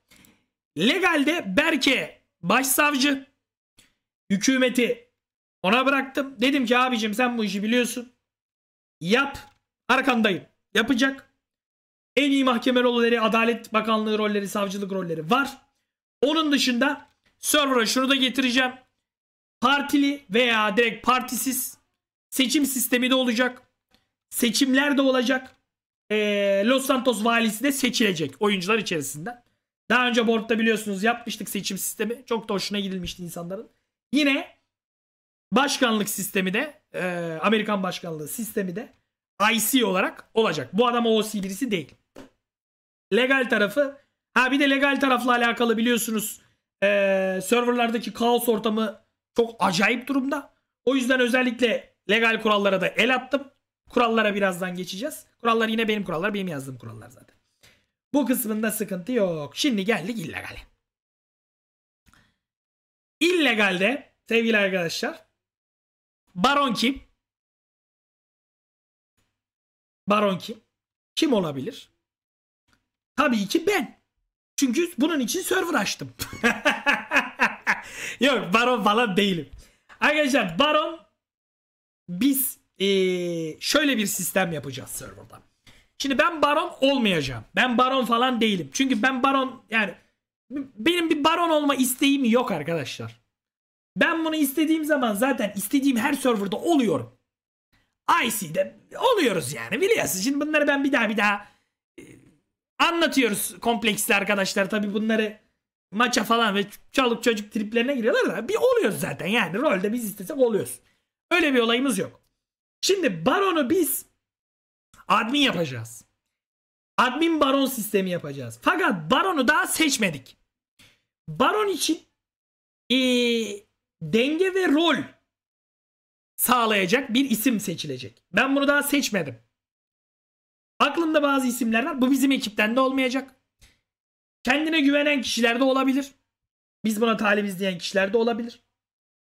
Legalde Berke başsavcı hükümeti ona bıraktım. Dedim ki abicim sen bu işi biliyorsun. Yap. Arkandayım. Yapacak. En iyi mahkeme rolleri, Adalet Bakanlığı rolleri, savcılık rolleri var. Onun dışında server'a şunu da getireceğim. Partili veya direkt partisiz seçim sistemi de olacak. Seçimler de olacak. Ee, Los Santos valisi de seçilecek oyuncular içerisinden. Daha önce Borp'ta biliyorsunuz yapmıştık seçim sistemi. Çok da hoşuna gidilmişti insanların. Yine başkanlık sistemi de e, Amerikan başkanlığı sistemi de IC olarak olacak. Bu adam OC birisi değil. Legal tarafı ha bir de legal tarafla alakalı biliyorsunuz e, serverlardaki kaos ortamı çok acayip durumda. O yüzden özellikle legal kurallara da el attım. Kurallara birazdan geçeceğiz. Kurallar yine benim kurallar. Benim yazdığım kurallar zaten. Bu kısmında sıkıntı yok. Şimdi geldik illegale. İllegalde sevgili arkadaşlar baron kim? Baron kim? Kim olabilir? Tabii ki ben. Çünkü bunun için server açtım. (laughs) Yok baron falan değilim. Arkadaşlar baron biz e, şöyle bir sistem yapacağız serverda. Şimdi ben baron olmayacağım. Ben baron falan değilim. Çünkü ben baron yani benim bir baron olma isteğim yok arkadaşlar. Ben bunu istediğim zaman zaten istediğim her serverda oluyorum. IC'de oluyoruz yani biliyorsun. Şimdi bunları ben bir daha bir daha e, anlatıyoruz kompleksli arkadaşlar. Tabi bunları maça falan ve çalık çocuk triplerine giriyorlar da bir oluyoruz zaten yani rolde biz istesek oluyoruz. Öyle bir olayımız yok. Şimdi baronu biz admin yapacağız. Admin baron sistemi yapacağız. Fakat baronu daha seçmedik. Baron için e, denge ve rol sağlayacak bir isim seçilecek. Ben bunu daha seçmedim. Aklımda bazı isimler var. Bu bizim ekipten de olmayacak. Kendine güvenen kişiler de olabilir. Biz buna talibiz diyen kişiler de olabilir.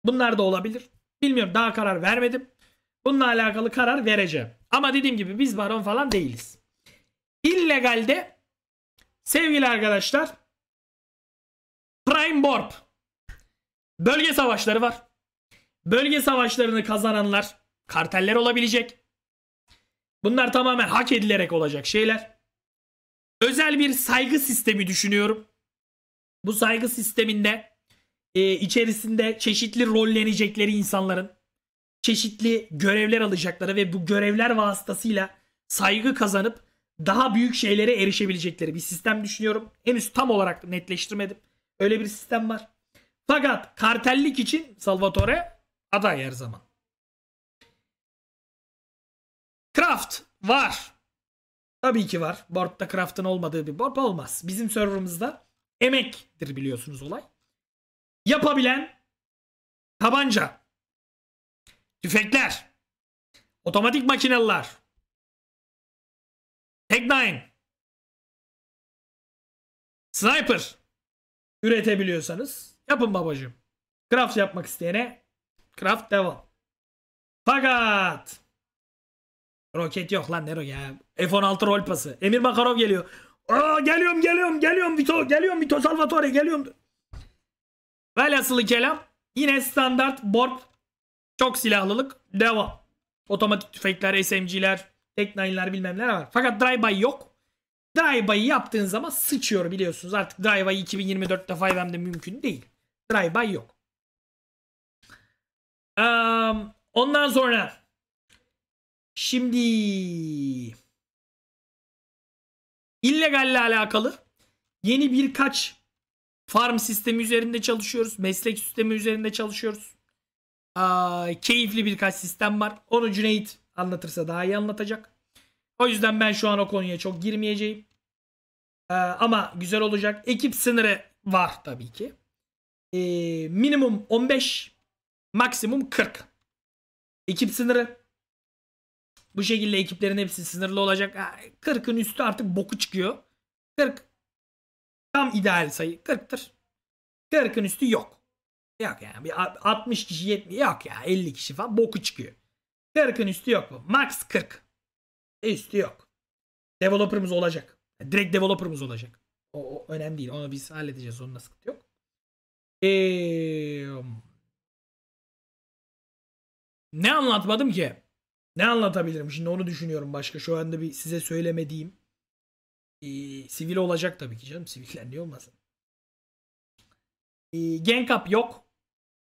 Bunlar da olabilir. Bilmiyorum daha karar vermedim. Bununla alakalı karar vereceğim. Ama dediğim gibi biz baron falan değiliz. İllegalde sevgili arkadaşlar Prime Borp bölge savaşları var. Bölge savaşlarını kazananlar karteller olabilecek. Bunlar tamamen hak edilerek olacak şeyler. Özel bir saygı sistemi düşünüyorum. Bu saygı sisteminde e, içerisinde çeşitli rollenecekleri insanların çeşitli görevler alacakları ve bu görevler vasıtasıyla saygı kazanıp daha büyük şeylere erişebilecekleri bir sistem düşünüyorum. Henüz tam olarak netleştirmedim. Öyle bir sistem var. Fakat kartellik için Salvatore aday her zaman. Kraft var. Tabii ki var. Board'da Kraft'ın olmadığı bir board olmaz. Bizim serverımızda emektir biliyorsunuz olay. Yapabilen tabanca Tüfekler. Otomatik makineler. Tek-9. Sniper. Üretebiliyorsanız yapın babacığım. Craft yapmak isteyene craft devam. Fakat roket yok lan Nero ya. F-16 rol pası. Emir Makarov geliyor. Aa, geliyorum geliyorum geliyorum Vito geliyorum Vito Salvatore geliyorum. Velhasılı kelam yine standart borp çok silahlılık devam. Otomatik tüfekler, SMG'ler, Tek9'ler bilmem neler var. Fakat drive-by yok. Drive-by'ı yaptığın zaman sıçıyor biliyorsunuz. Artık drive-by 2024'te 5M'de mümkün değil. Drive-by yok. Um, ondan sonra şimdi illegalle alakalı yeni birkaç farm sistemi üzerinde çalışıyoruz. Meslek sistemi üzerinde çalışıyoruz. Aa, keyifli birkaç sistem var. Onu Cüneyt anlatırsa daha iyi anlatacak. O yüzden ben şu an o konuya çok girmeyeceğim. Ee, ama güzel olacak. Ekip sınırı var tabii ki. Ee, minimum 15, maksimum 40. Ekip sınırı. Bu şekilde ekiplerin hepsi sınırlı olacak. 40'ın üstü artık boku çıkıyor. 40 tam ideal sayı. 40'tır. 40'ın üstü yok. Yok yani bir 60 kişi 70 yok ya 50 kişi falan boku çıkıyor. 40'ın üstü yok bu. Max 40. E üstü yok. Developer'ımız olacak. direkt developer'ımız olacak. O, o önemli değil. Onu biz halledeceğiz. Onunla sıkıntı yok. Ee, ne anlatmadım ki? Ne anlatabilirim? Şimdi onu düşünüyorum başka. Şu anda bir size söylemediğim. Ee, sivil olacak tabii ki canım. Siviller niye olmasın? E, Genkap yok.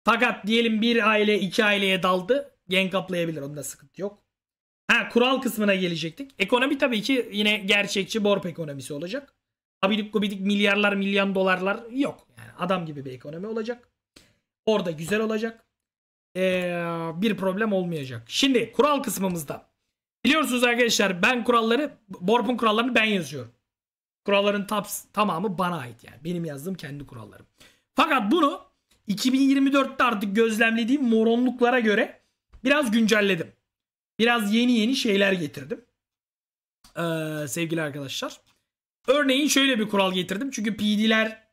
Fakat diyelim bir aile iki aileye daldı. Gen kaplayabilir. Onda sıkıntı yok. Ha kural kısmına gelecektik. Ekonomi tabii ki yine gerçekçi borp ekonomisi olacak. Abidik gubidik milyarlar milyon dolarlar yok. Yani adam gibi bir ekonomi olacak. Orada güzel olacak. Ee, bir problem olmayacak. Şimdi kural kısmımızda. Biliyorsunuz arkadaşlar ben kuralları borpun kurallarını ben yazıyorum. Kuralların taps, tamamı bana ait yani. Benim yazdığım kendi kurallarım. Fakat bunu 2024'te artık gözlemlediğim moronluklara göre biraz güncelledim. Biraz yeni yeni şeyler getirdim. Ee, sevgili arkadaşlar. Örneğin şöyle bir kural getirdim. Çünkü PD'ler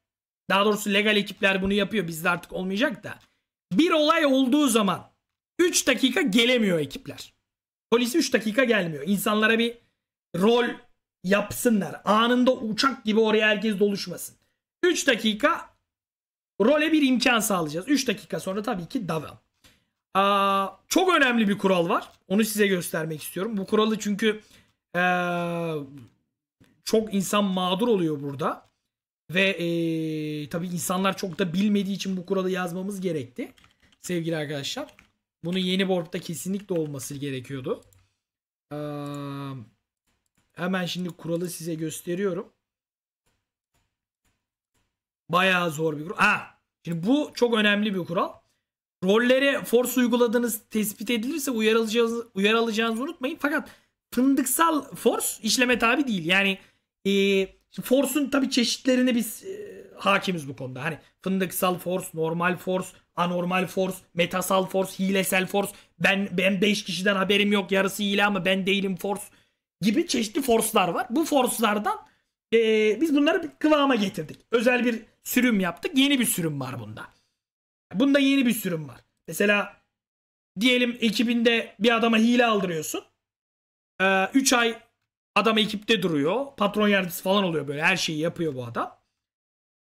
daha doğrusu legal ekipler bunu yapıyor. Bizde artık olmayacak da. Bir olay olduğu zaman 3 dakika gelemiyor ekipler. Polis 3 dakika gelmiyor. İnsanlara bir rol yapsınlar. Anında uçak gibi oraya herkes doluşmasın. 3 dakika Role bir imkan sağlayacağız. 3 dakika sonra tabii ki devam. Aa, çok önemli bir kural var. Onu size göstermek istiyorum. Bu kuralı çünkü ee, çok insan mağdur oluyor burada. Ve ee, tabii insanlar çok da bilmediği için bu kuralı yazmamız gerekti. Sevgili arkadaşlar. Bunun yeni borpta kesinlikle olması gerekiyordu. Ee, hemen şimdi kuralı size gösteriyorum. Bayağı zor bir kural. Ha, şimdi bu çok önemli bir kural. Rollere force uyguladığınız tespit edilirse uyar alacağınızı, unutmayın. Fakat fındıksal force işleme tabi değil. Yani e, force'un tabi çeşitlerini biz e, hakimiz bu konuda. Hani fındıksal force, normal force, anormal force, metasal force, hilesel force. Ben ben 5 kişiden haberim yok yarısı hile ama ben değilim force gibi çeşitli force'lar var. Bu force'lardan e, biz bunları bir kıvama getirdik. Özel bir sürüm yaptık. Yeni bir sürüm var bunda. Bunda yeni bir sürüm var. Mesela diyelim ekibinde bir adama hile aldırıyorsun. 3 ee, ay adam ekipte duruyor. Patron yardımcısı falan oluyor böyle. Her şeyi yapıyor bu adam.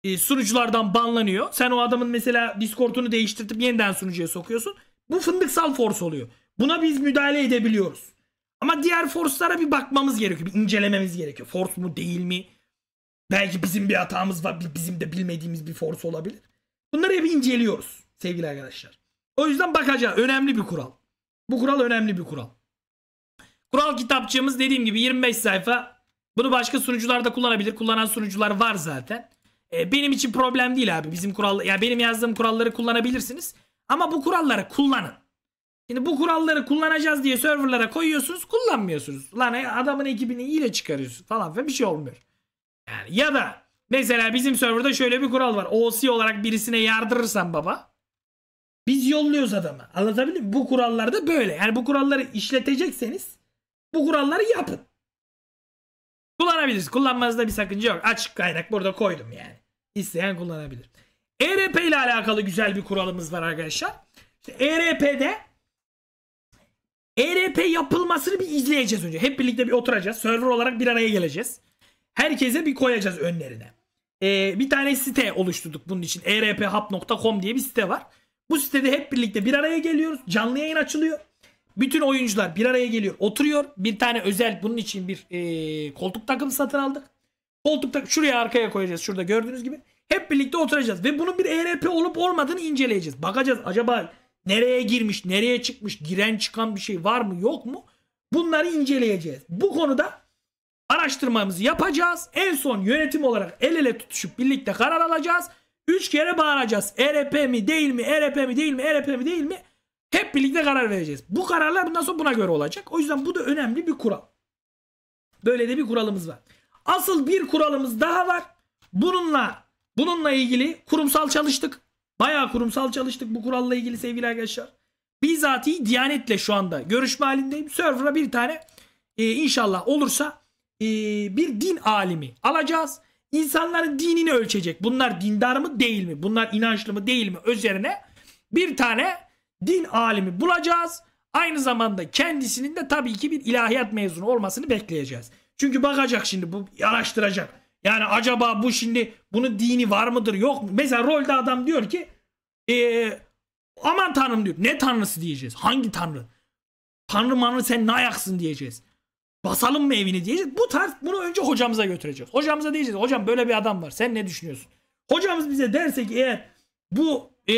Ee, sunuculardan banlanıyor. Sen o adamın mesela Discord'unu değiştirtip yeniden sunucuya sokuyorsun. Bu fındıksal force oluyor. Buna biz müdahale edebiliyoruz. Ama diğer force'lara bir bakmamız gerekiyor. Bir incelememiz gerekiyor. Force mu değil mi? Belki bizim bir hatamız var. Bizim de bilmediğimiz bir force olabilir. Bunları hep inceliyoruz sevgili arkadaşlar. O yüzden bakacağız. Önemli bir kural. Bu kural önemli bir kural. Kural kitapçığımız dediğim gibi 25 sayfa. Bunu başka sunucular da kullanabilir. Kullanan sunucular var zaten. Ee, benim için problem değil abi. Bizim kural ya yani benim yazdığım kuralları kullanabilirsiniz. Ama bu kuralları kullanın. Şimdi bu kuralları kullanacağız diye serverlara koyuyorsunuz, kullanmıyorsunuz. Lan e, adamın ekibini iyiyle çıkarıyorsun falan ve bir şey olmuyor. Yani ya da mesela bizim serverda şöyle bir kural var. OC olarak birisine yardırırsan baba biz yolluyoruz adamı. Anlatabildim mi? Bu kurallar da böyle. Yani bu kuralları işletecekseniz bu kuralları yapın. Kullanabiliriz. Kullanmanızda bir sakınca yok. Açık kaynak burada koydum yani. İsteyen kullanabilir. ERP ile alakalı güzel bir kuralımız var arkadaşlar. İşte ERP'de ERP yapılmasını bir izleyeceğiz önce. Hep birlikte bir oturacağız. Server olarak bir araya geleceğiz. Herkese bir koyacağız önlerine. Ee, bir tane site oluşturduk bunun için. erphub.com diye bir site var. Bu sitede hep birlikte bir araya geliyoruz. Canlı yayın açılıyor. Bütün oyuncular bir araya geliyor. Oturuyor. Bir tane özel bunun için bir e, koltuk takımı satın aldık. Koltuk takımı şuraya arkaya koyacağız. Şurada gördüğünüz gibi. Hep birlikte oturacağız. Ve bunun bir ERP olup olmadığını inceleyeceğiz. Bakacağız acaba nereye girmiş, nereye çıkmış, giren çıkan bir şey var mı yok mu? Bunları inceleyeceğiz. Bu konuda araştırmamızı yapacağız. En son yönetim olarak el ele tutuşup birlikte karar alacağız. Üç kere bağıracağız. ERP mi değil mi? ERP mi değil mi? ERP mi değil mi? Hep birlikte karar vereceğiz. Bu kararlar bundan sonra buna göre olacak. O yüzden bu da önemli bir kural. Böyle de bir kuralımız var. Asıl bir kuralımız daha var. Bununla bununla ilgili kurumsal çalıştık. Bayağı kurumsal çalıştık bu kuralla ilgili sevgili arkadaşlar. Bizatihi Diyanet'le şu anda görüşme halindeyim. Server'a bir tane e, inşallah olursa ee, bir din alimi alacağız. İnsanların dinini ölçecek. Bunlar dindar mı değil mi? Bunlar inançlı mı değil mi? Üzerine bir tane din alimi bulacağız. Aynı zamanda kendisinin de tabii ki bir ilahiyat mezunu olmasını bekleyeceğiz. Çünkü bakacak şimdi bu araştıracak. Yani acaba bu şimdi bunun dini var mıdır yok mu? Mesela rolde adam diyor ki ee, aman tanrım diyor. Ne tanrısı diyeceğiz? Hangi tanrı? Tanrı manrı sen ne ayaksın diyeceğiz basalım mı evini diyeceğiz. Bu tarz bunu önce hocamıza götüreceğiz. Hocamıza diyeceğiz hocam böyle bir adam var sen ne düşünüyorsun? Hocamız bize derse ki eğer bu e,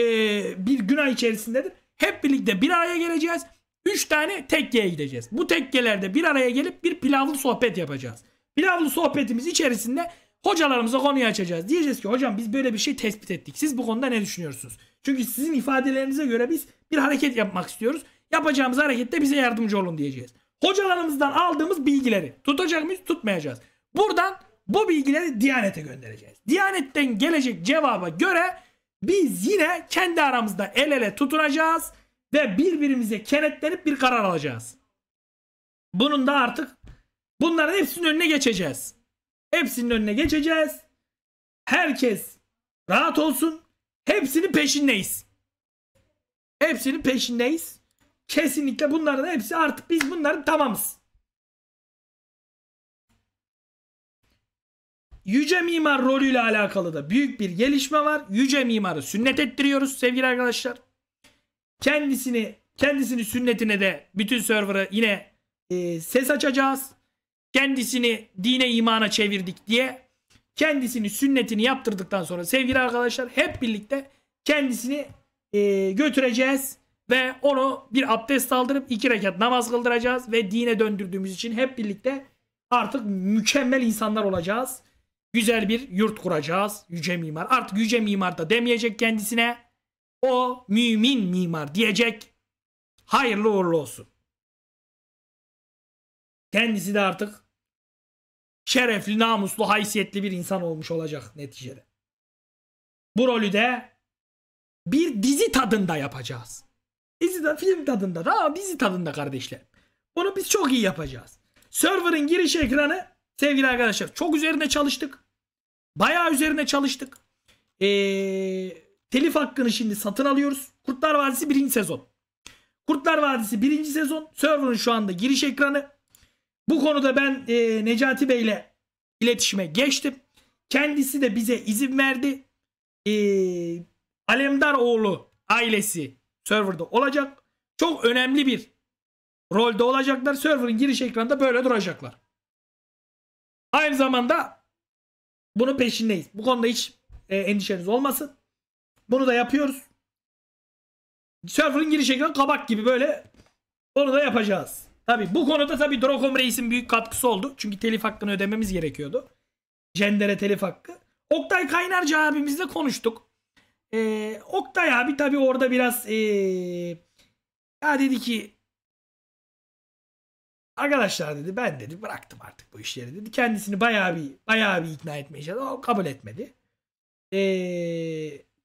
bir günah içerisindedir hep birlikte bir araya geleceğiz. üç tane tekkeye gideceğiz. Bu tekkelerde bir araya gelip bir pilavlı sohbet yapacağız. Pilavlı sohbetimiz içerisinde hocalarımıza konuyu açacağız. Diyeceğiz ki hocam biz böyle bir şey tespit ettik. Siz bu konuda ne düşünüyorsunuz? Çünkü sizin ifadelerinize göre biz bir hareket yapmak istiyoruz. Yapacağımız harekette bize yardımcı olun diyeceğiz hocalarımızdan aldığımız bilgileri tutacak mıyız tutmayacağız. Buradan bu bilgileri Diyanet'e göndereceğiz. Diyanet'ten gelecek cevaba göre biz yine kendi aramızda el ele tutunacağız ve birbirimize kenetlenip bir karar alacağız. Bunun da artık bunların hepsinin önüne geçeceğiz. Hepsinin önüne geçeceğiz. Herkes rahat olsun. Hepsinin peşindeyiz. Hepsinin peşindeyiz. Kesinlikle bunların hepsi artık biz bunların tamamız. Yüce mimar rolüyle alakalı da büyük bir gelişme var. Yüce mimarı sünnet ettiriyoruz sevgili arkadaşlar. Kendisini kendisini sünnetine de bütün server'a yine e, ses açacağız. Kendisini dine imana çevirdik diye kendisini sünnetini yaptırdıktan sonra sevgili arkadaşlar hep birlikte kendisini e, götüreceğiz. Ve onu bir abdest aldırıp iki rekat namaz kıldıracağız. Ve dine döndürdüğümüz için hep birlikte artık mükemmel insanlar olacağız. Güzel bir yurt kuracağız. Yüce mimar. Artık yüce mimar da demeyecek kendisine. O mümin mimar diyecek. Hayırlı uğurlu olsun. Kendisi de artık şerefli, namuslu, haysiyetli bir insan olmuş olacak neticede. Bu rolü de bir dizi tadında yapacağız. Dizi de film tadında. Tamam dizi tadında kardeşler. Bunu biz çok iyi yapacağız. Server'ın giriş ekranı sevgili arkadaşlar çok üzerine çalıştık. Bayağı üzerine çalıştık. Ee, telif hakkını şimdi satın alıyoruz. Kurtlar Vadisi birinci sezon. Kurtlar Vadisi birinci sezon. Server'ın şu anda giriş ekranı. Bu konuda ben e, Necati Bey'le iletişime geçtim. Kendisi de bize izin verdi. E, Alemdaroğlu ailesi serverda olacak. Çok önemli bir rolde olacaklar. Server'ın giriş ekranında böyle duracaklar. Aynı zamanda bunu peşindeyiz. Bu konuda hiç e, endişeniz olmasın. Bunu da yapıyoruz. Server'ın giriş ekranı kabak gibi böyle onu da yapacağız. Tabi bu konuda tabi Drokom Reis'in büyük katkısı oldu. Çünkü telif hakkını ödememiz gerekiyordu. Cendere telif hakkı. Oktay Kaynarca abimizle konuştuk. E, Oktay abi tabi orada biraz e, ya dedi ki arkadaşlar dedi ben dedi bıraktım artık bu işleri dedi. Kendisini bayağı bir bayağı bir ikna etmeye çalıştı. O kabul etmedi. E,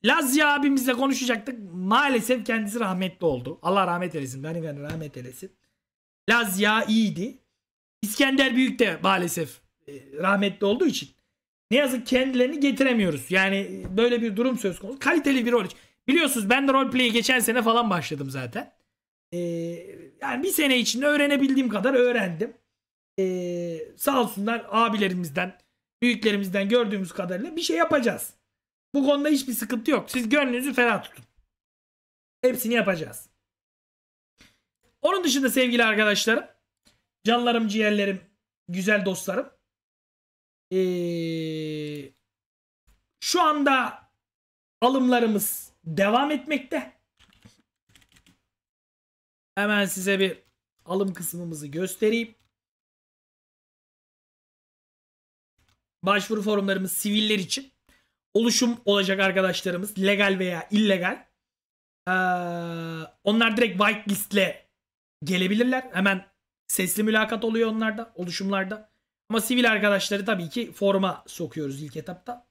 Lazya abimizle konuşacaktık. Maalesef kendisi rahmetli oldu. Allah rahmet eylesin. Beni ben rahmet eylesin. Lazya iyiydi. İskender Büyük de maalesef rahmetli olduğu için ne yazık kendilerini getiremiyoruz. Yani böyle bir durum söz konusu. Kaliteli bir rol. Biliyorsunuz ben de roleplay'i geçen sene falan başladım zaten. Ee, yani bir sene içinde öğrenebildiğim kadar öğrendim. Ee, sağ olsunlar abilerimizden, büyüklerimizden gördüğümüz kadarıyla bir şey yapacağız. Bu konuda hiçbir sıkıntı yok. Siz gönlünüzü ferah tutun. Hepsini yapacağız. Onun dışında sevgili arkadaşlarım, canlarım, ciğerlerim, güzel dostlarım. Ee, şu anda alımlarımız devam etmekte. Hemen size bir alım kısmımızı göstereyim. Başvuru formlarımız siviller için. Oluşum olacak arkadaşlarımız legal veya illegal. Ee, onlar direkt whitelist ile gelebilirler. Hemen sesli mülakat oluyor onlarda, oluşumlarda. Ama sivil arkadaşları tabii ki forma sokuyoruz ilk etapta.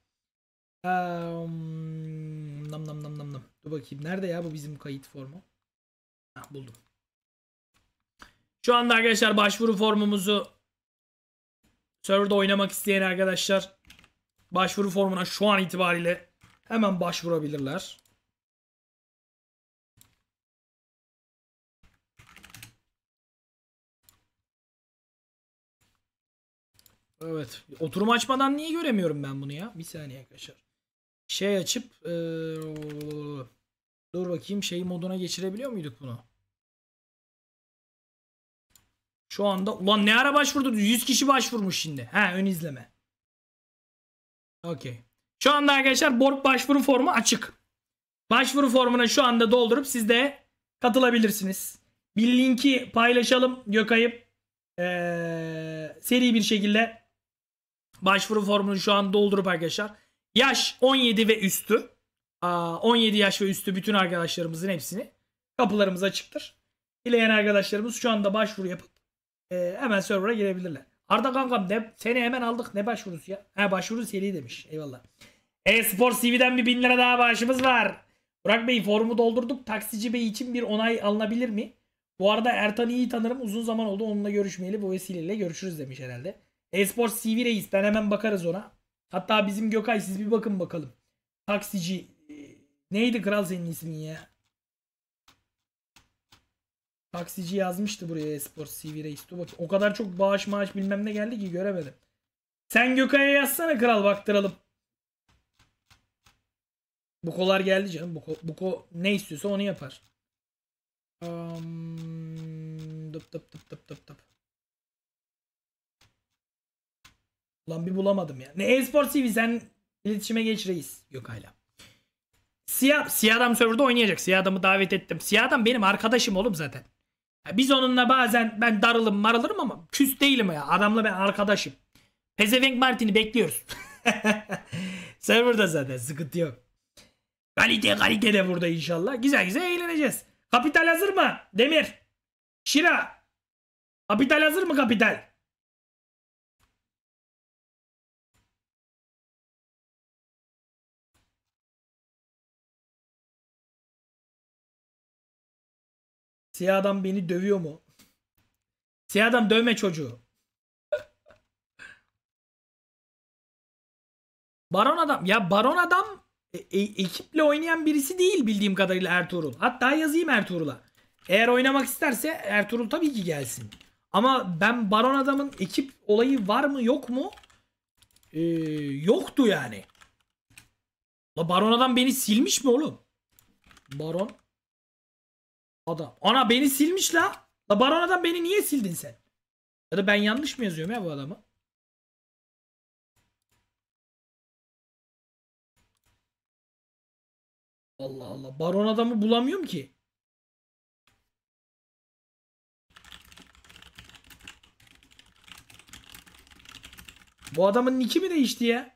Um, nam nam nam nam nam. Dur bakayım nerede ya bu bizim kayıt formu? Heh, buldum. Şu anda arkadaşlar başvuru formumuzu serverda oynamak isteyen arkadaşlar başvuru formuna şu an itibariyle hemen başvurabilirler. Evet. Oturum açmadan niye göremiyorum ben bunu ya? Bir saniye arkadaşlar. Şey açıp ee, dur bakayım şey moduna geçirebiliyor muyduk bunu? Şu anda ulan ne ara başvurdu? 100 kişi başvurmuş şimdi. He, ön izleme. Okey. Şu anda arkadaşlar Borg başvuru formu açık. Başvuru formuna şu anda doldurup siz de katılabilirsiniz. Bir linki paylaşalım Gökayıp. Ee, seri bir şekilde Başvuru formunu şu an doldurup arkadaşlar. Yaş 17 ve üstü. 17 yaş ve üstü bütün arkadaşlarımızın hepsini. Kapılarımız açıktır. Dileyen arkadaşlarımız şu anda başvuru yapıp e, hemen server'a girebilirler. Arda kankam ne, seni hemen aldık. Ne başvurusu ya? Ha başvuru seri demiş. Eyvallah. E-Spor CV'den bir bin lira daha bağışımız var. Burak Bey formu doldurduk. Taksici Bey için bir onay alınabilir mi? Bu arada Ertan'ı iyi tanırım. Uzun zaman oldu onunla görüşmeyeli. Bu vesileyle görüşürüz demiş herhalde. Espor CV Reis ben hemen bakarız ona. Hatta bizim Gökay siz bir bakın bakalım. Taksici e, neydi kral senin ismin ya? Taksici yazmıştı buraya Espor CV Reis. Dur bakayım. O kadar çok bağış maaş bilmem ne geldi ki göremedim. Sen Gökay'a yazsana kral baktıralım. Bu kolar geldi canım. Bu bu ko ne istiyorsa onu yapar. Um, dıp dıp dıp dıp dıp dıp. Lan bir bulamadım ya. Ne Espor TV sen iletişime geç reis. Yok hala. Siyah, siyah adam serverda oynayacak. Siyah adamı davet ettim. Siyah adam benim arkadaşım oğlum zaten. Ya biz onunla bazen ben darılım maralırım ama küs değilim ya. Adamla ben arkadaşım. Pezevenk Martin'i bekliyoruz. (laughs) Serverda zaten sıkıntı yok. Kalite kalite de burada inşallah. Güzel güzel eğleneceğiz. Kapital hazır mı? Demir. Şira. Kapital hazır mı kapital? Siyah adam beni dövüyor mu? Siyah adam dövme çocuğu. baron adam. Ya baron adam e, e, ekiple oynayan birisi değil bildiğim kadarıyla Ertuğrul. Hatta yazayım Ertuğrul'a. Eğer oynamak isterse Ertuğrul tabii ki gelsin. Ama ben baron adamın ekip olayı var mı yok mu? Ee, yoktu yani. La baron adam beni silmiş mi oğlum? Baron Adam. Ana beni silmiş la. La Barona'dan beni niye sildin sen? Ya da ben yanlış mı yazıyorum ya bu adamı? Allah Allah. Baron adamı bulamıyorum ki. Bu adamın niki mi değişti ya?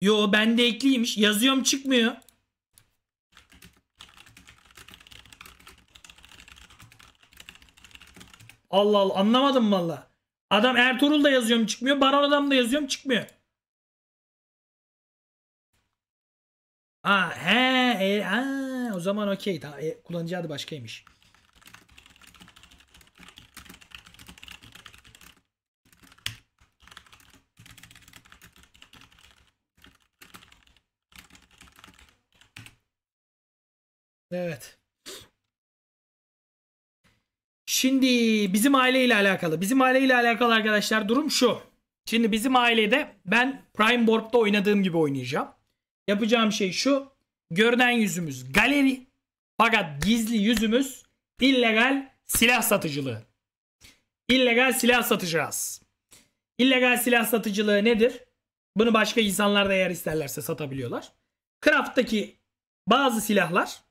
Yo bende ekliymiş. Yazıyorum çıkmıyor. Allah Allah anlamadım valla. Adam Ertuğrul da yazıyorum çıkmıyor. Baron adam da yazıyorum çıkmıyor. Ha he, e, ha, o zaman okey. E, kullanıcı adı başkaymış. Evet. Şimdi bizim aile ile alakalı. Bizim aile ile alakalı arkadaşlar durum şu. Şimdi bizim ailede ben Prime Board'da oynadığım gibi oynayacağım. Yapacağım şey şu. Görünen yüzümüz galeri fakat gizli yüzümüz illegal silah satıcılığı. İllegal silah satacağız. İllegal silah satıcılığı nedir? Bunu başka insanlar da eğer isterlerse satabiliyorlar. Craft'taki bazı silahlar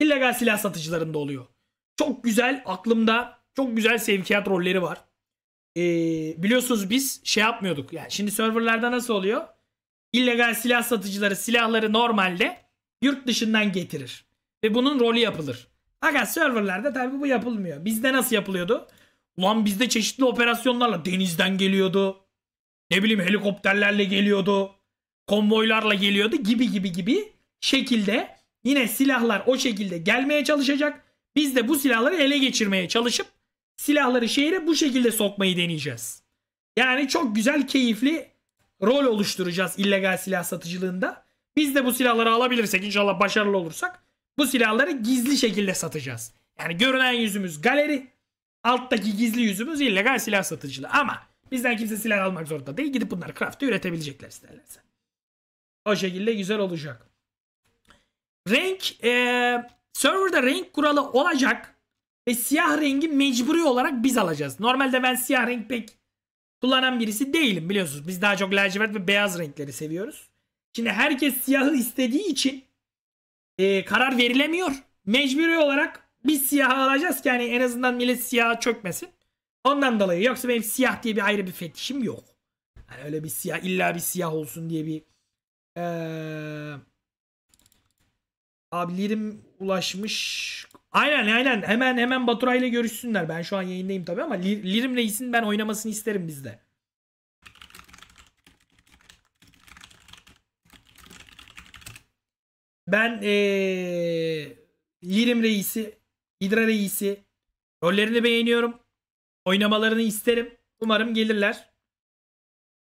illegal silah satıcılarında oluyor. Çok güzel aklımda çok güzel sevkiyat rolleri var. Ee, biliyorsunuz biz şey yapmıyorduk. Yani şimdi serverlarda nasıl oluyor? İllegal silah satıcıları silahları normalde yurt dışından getirir. Ve bunun rolü yapılır. Fakat serverlarda tabi bu yapılmıyor. Bizde nasıl yapılıyordu? Ulan bizde çeşitli operasyonlarla denizden geliyordu. Ne bileyim helikopterlerle geliyordu. Konvoylarla geliyordu gibi gibi gibi şekilde Yine silahlar o şekilde gelmeye çalışacak. Biz de bu silahları ele geçirmeye çalışıp silahları şehire bu şekilde sokmayı deneyeceğiz. Yani çok güzel keyifli rol oluşturacağız illegal silah satıcılığında. Biz de bu silahları alabilirsek inşallah başarılı olursak bu silahları gizli şekilde satacağız. Yani görünen yüzümüz galeri, alttaki gizli yüzümüz illegal silah satıcılığı. Ama bizden kimse silah almak zorunda değil. Gidip bunları craft'ta üretebilecekler isterlerse. O şekilde güzel olacak. Renk e, serverda renk kuralı olacak ve siyah rengi mecburi olarak biz alacağız. Normalde ben siyah renk pek kullanan birisi değilim biliyorsunuz. Biz daha çok lacivert ve beyaz renkleri seviyoruz. Şimdi herkes siyahı istediği için e, karar verilemiyor. Mecburi olarak biz siyahı alacağız ki yani en azından millet siyaha çökmesin. Ondan dolayı yoksa benim siyah diye bir ayrı bir fetişim yok. Yani öyle bir siyah illa bir siyah olsun diye bir eee Abilerim ulaşmış. Aynen aynen hemen hemen Batura ile görüşsünler. Ben şu an yayındayım tabi ama Lirim Reis'in ben oynamasını isterim bizde. Ben ee, Lirim Reis'i, Hidra Reis'i rollerini beğeniyorum. Oynamalarını isterim. Umarım gelirler.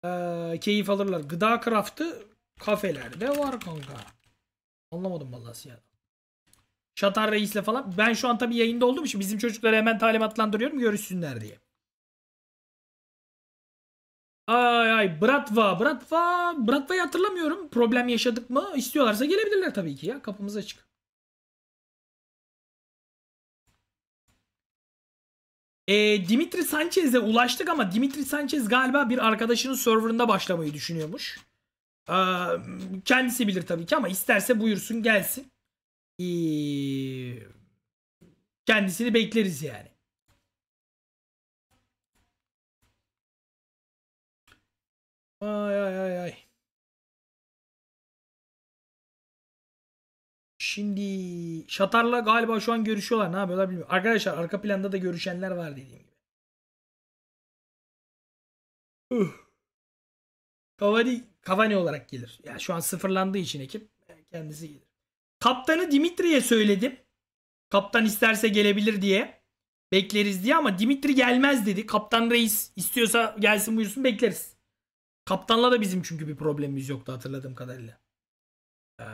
Ee, keyif alırlar. Gıda craft'ı kafelerde var kanka. Anlamadım vallahi siyah. Şatar Reis'le falan. Ben şu an tabii yayında olduğum için bizim çocukları hemen talimatlandırıyorum görüşsünler diye. Ay ay Bratva Bratva Bratva'yı hatırlamıyorum. Problem yaşadık mı? İstiyorlarsa gelebilirler tabii ki ya. Kapımız açık. E, Dimitri Sanchez'e ulaştık ama Dimitri Sanchez galiba bir arkadaşının serverında başlamayı düşünüyormuş. Ee, kendisi bilir tabii ki ama isterse buyursun gelsin. Ee, kendisini bekleriz yani. Ay ay ay ay. Şimdi Şatar'la galiba şu an görüşüyorlar. Ne yapıyorlar bilmiyorum. Arkadaşlar arka planda da görüşenler var dediğim gibi. Uh. Cavani Cavani olarak gelir. Yani şu an sıfırlandığı için ekip e, kendisi gelir. Kaptanı Dimitri'ye söyledim. Kaptan isterse gelebilir diye. Bekleriz diye ama Dimitri gelmez dedi. Kaptan reis istiyorsa gelsin buyursun bekleriz. Kaptanla da bizim çünkü bir problemimiz yoktu hatırladığım kadarıyla. Ee,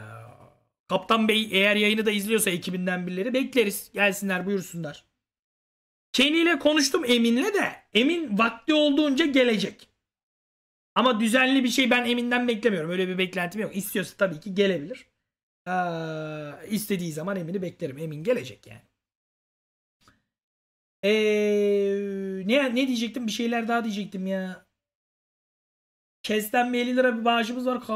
Kaptan Bey eğer yayını da izliyorsa ekibinden birileri bekleriz. Gelsinler buyursunlar. Kenny ile konuştum Emin'le de. Emin vakti olduğunca gelecek. Ama düzenli bir şey ben Emin'den beklemiyorum. Öyle bir beklentim yok. İstiyorsa tabii ki gelebilir. Ee, istediği zaman Emin'i beklerim. Emin gelecek yani. Ee, ne, ne diyecektim? Bir şeyler daha diyecektim ya. Kesten bir 50 lira bir bağışımız var.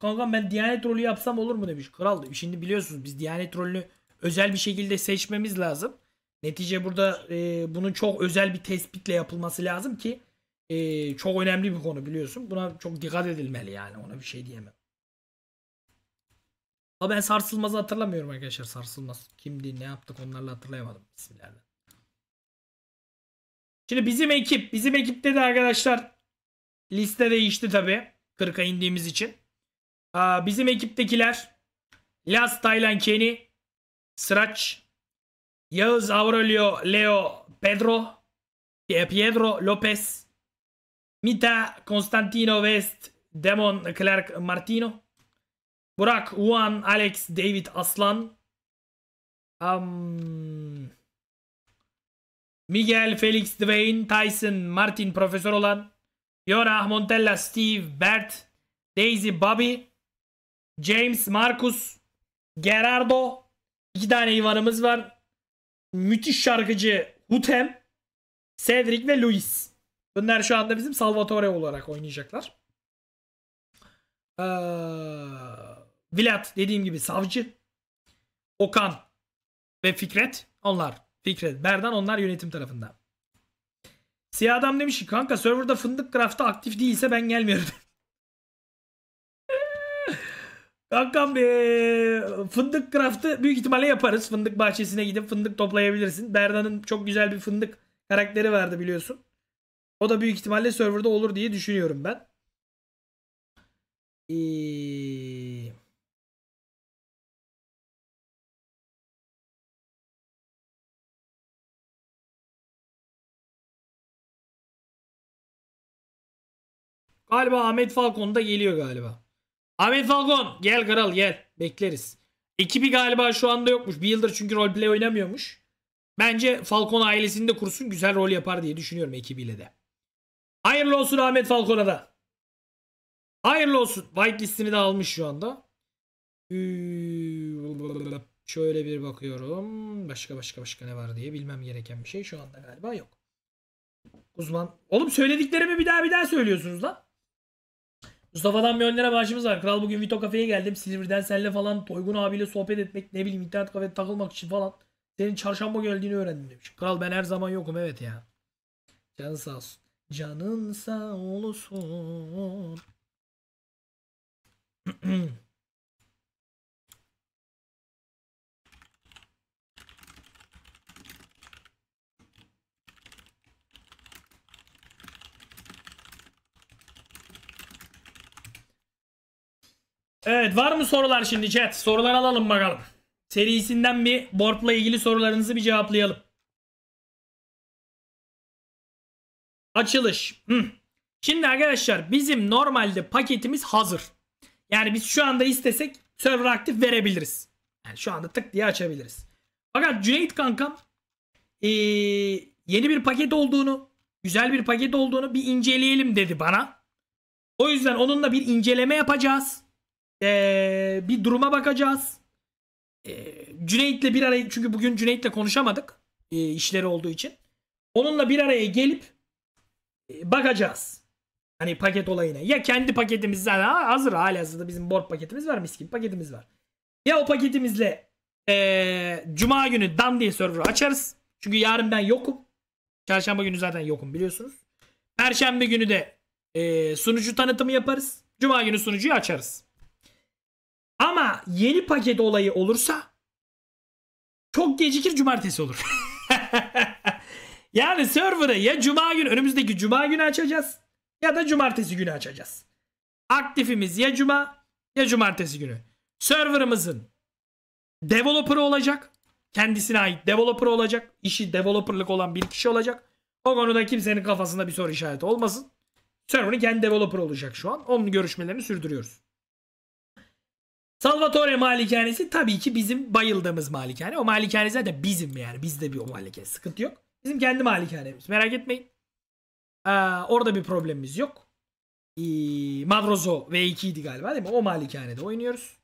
Kanka ben Diyanet rolü yapsam olur mu demiş. Kral demiş. Şimdi biliyorsunuz biz Diyanet rolünü özel bir şekilde seçmemiz lazım. Netice burada e, bunun çok özel bir tespitle yapılması lazım ki e, çok önemli bir konu biliyorsun. Buna çok dikkat edilmeli yani. Ona bir şey diyemem. Ama ben sarsılmazı hatırlamıyorum arkadaşlar. Sarsılmaz. Kimdi ne yaptık onlarla hatırlayamadım isimlerden. Şimdi bizim ekip. Bizim ekipte de arkadaşlar liste değişti tabi. 40'a indiğimiz için. Aa, bizim ekiptekiler Las Taylan Kenny Sıraç Yağız Aurelio Leo Pedro Piedro Lopez Mita, Konstantino West, Demon Clark Martino. Burak, Juan, Alex, David Aslan. Um, Miguel, Felix, Dwayne, Tyson, Martin profesör olan. Yonah, Montella, Steve, Bert, Daisy, Bobby, James, Marcus, Gerardo. İki tane Ivan'ımız var. Müthiş şarkıcı Hutem, Cedric ve Luis. Bunlar şu anda bizim Salvatore olarak oynayacaklar. Ee, Vilat dediğim gibi savcı. Okan ve Fikret onlar. Fikret, Berdan onlar yönetim tarafından. Siyah adam demiş ki kanka serverda fındık craft'ta aktif değilse ben gelmiyorum. (laughs) Kankam be, fındık craft'ı büyük ihtimalle yaparız. Fındık bahçesine gidip fındık toplayabilirsin. Berdan'ın çok güzel bir fındık karakteri vardı biliyorsun. O da büyük ihtimalle serverda olur diye düşünüyorum ben. Ee, galiba Ahmet Falcon da geliyor galiba. Ahmet Falcon gel kral gel. Bekleriz. Ekibi galiba şu anda yokmuş. Bir yıldır çünkü roleplay oynamıyormuş. Bence Falcon ailesini de kursun güzel rol yapar diye düşünüyorum ekibiyle de. Hayırlı olsun Ahmet Falcon'a da. Hayırlı olsun. White listini de almış şu anda. Şöyle bir bakıyorum. Başka başka başka ne var diye bilmem gereken bir şey şu anda galiba yok. Uzman. Oğlum söylediklerimi bir daha bir daha söylüyorsunuz lan. Mustafa'dan bir önlere başımız var. Kral bugün Vito Cafe'ye geldim. Silivri'den senle falan Toygun abiyle sohbet etmek ne bileyim internet kafede takılmak için falan. Senin çarşamba geldiğini öğrendim demiş. Kral ben her zaman yokum evet ya. Canı sağ olsun. Canın sağ olsun. Evet var mı sorular şimdi chat? Sorular alalım bakalım. Serisinden bir Borp'la ilgili sorularınızı bir cevaplayalım. Açılış. Hı. Şimdi arkadaşlar bizim normalde paketimiz hazır. Yani biz şu anda istesek server aktif verebiliriz. Yani şu anda tık diye açabiliriz. Fakat Cüneyt kankam ee, yeni bir paket olduğunu, güzel bir paket olduğunu bir inceleyelim dedi bana. O yüzden onunla bir inceleme yapacağız. Ee, bir duruma bakacağız. Ee, Cüneyt'le bir araya çünkü bugün Cüneyt'le konuşamadık. E, işleri olduğu için. Onunla bir araya gelip ee, bakacağız. Hani paket olayına. Ya kendi paketimizden ha, hazır hali hazırda bizim board paketimiz var miskin paketimiz var. Ya o paketimizle ee, cuma günü dan diye server'ı açarız. Çünkü yarın ben yokum. Çarşamba günü zaten yokum biliyorsunuz. Perşembe günü de e, sunucu tanıtımı yaparız. Cuma günü sunucuyu açarız. Ama yeni paket olayı olursa çok gecikir cumartesi olur. (laughs) Yani server'ı ya cuma günü önümüzdeki cuma günü açacağız ya da cumartesi günü açacağız. Aktifimiz ya cuma ya cumartesi günü. Server'ımızın developer olacak. Kendisine ait developer olacak. İşi developer'lık olan bir kişi olacak. O konuda kimsenin kafasında bir soru işareti olmasın. Server'ın kendi developer olacak şu an. Onun görüşmelerini sürdürüyoruz. Salvatore malikanesi tabii ki bizim bayıldığımız malikane. O malikane zaten bizim yani. Bizde bir o malikane. Sıkıntı yok. Bizim kendi malikanemiz. Merak etmeyin. Ee, orada bir problemimiz yok. Ee, Madrozo V2 idi galiba değil mi? O malikanede oynuyoruz.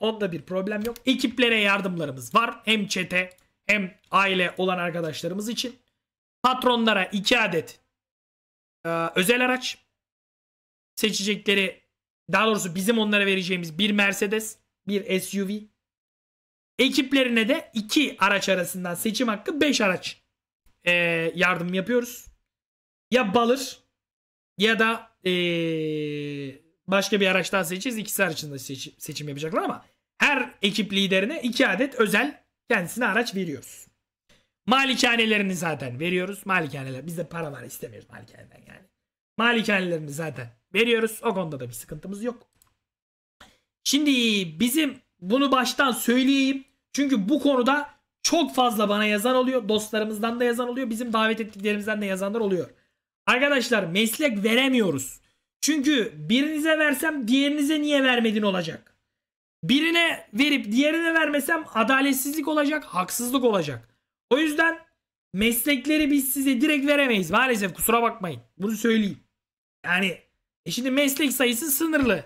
Onda bir problem yok. Ekiplere yardımlarımız var. Hem çete hem aile olan arkadaşlarımız için. Patronlara 2 adet e, özel araç seçecekleri daha doğrusu bizim onlara vereceğimiz bir Mercedes, bir SUV. Ekiplerine de 2 araç arasından seçim hakkı 5 araç e, ee, yardım yapıyoruz. Ya Balır ya da e, başka bir araç daha seçeceğiz. İkisi arasında seç, seçim yapacaklar ama her ekip liderine iki adet özel kendisine araç veriyoruz. Malikanelerini zaten veriyoruz. Malikaneler biz de para var istemiyoruz malikaneden yani. Malikanelerini zaten veriyoruz. O konuda da bir sıkıntımız yok. Şimdi bizim bunu baştan söyleyeyim. Çünkü bu konuda çok fazla bana yazan oluyor. Dostlarımızdan da yazan oluyor. Bizim davet ettiklerimizden de yazanlar oluyor. Arkadaşlar meslek veremiyoruz. Çünkü birinize versem diğerinize niye vermedin olacak. Birine verip diğerine vermesem adaletsizlik olacak, haksızlık olacak. O yüzden meslekleri biz size direkt veremeyiz. Maalesef kusura bakmayın. Bunu söyleyeyim. Yani e şimdi meslek sayısı sınırlı.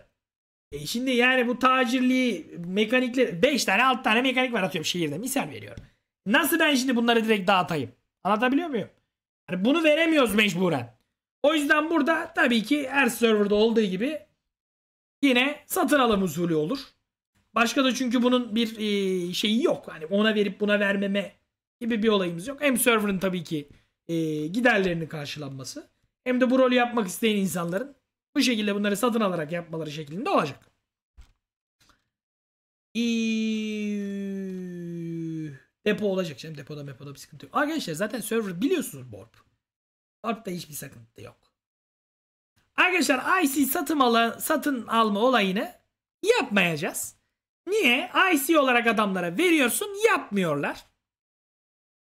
E şimdi yani bu tacirliği mekanikleri 5 tane 6 tane mekanik var atıyorum şehirde misal veriyorum. Nasıl ben şimdi bunları direkt dağıtayım? Anlatabiliyor muyum? Yani bunu veremiyoruz mecburen. O yüzden burada tabii ki her serverda olduğu gibi yine satın alım usulü olur. Başka da çünkü bunun bir e, şeyi yok. Hani ona verip buna vermeme gibi bir olayımız yok. Hem server'ın tabii ki e, giderlerinin karşılanması hem de bu rolü yapmak isteyen insanların bu şekilde bunları satın alarak yapmaları şeklinde olacak. İyi. Depo olacak şimdi Depoda depoda bir sıkıntı yok. Arkadaşlar zaten server biliyorsunuz Borp. Borp'ta hiçbir sıkıntı yok. Arkadaşlar IC satın, ala, satın alma olayını yapmayacağız. Niye? IC olarak adamlara veriyorsun yapmıyorlar.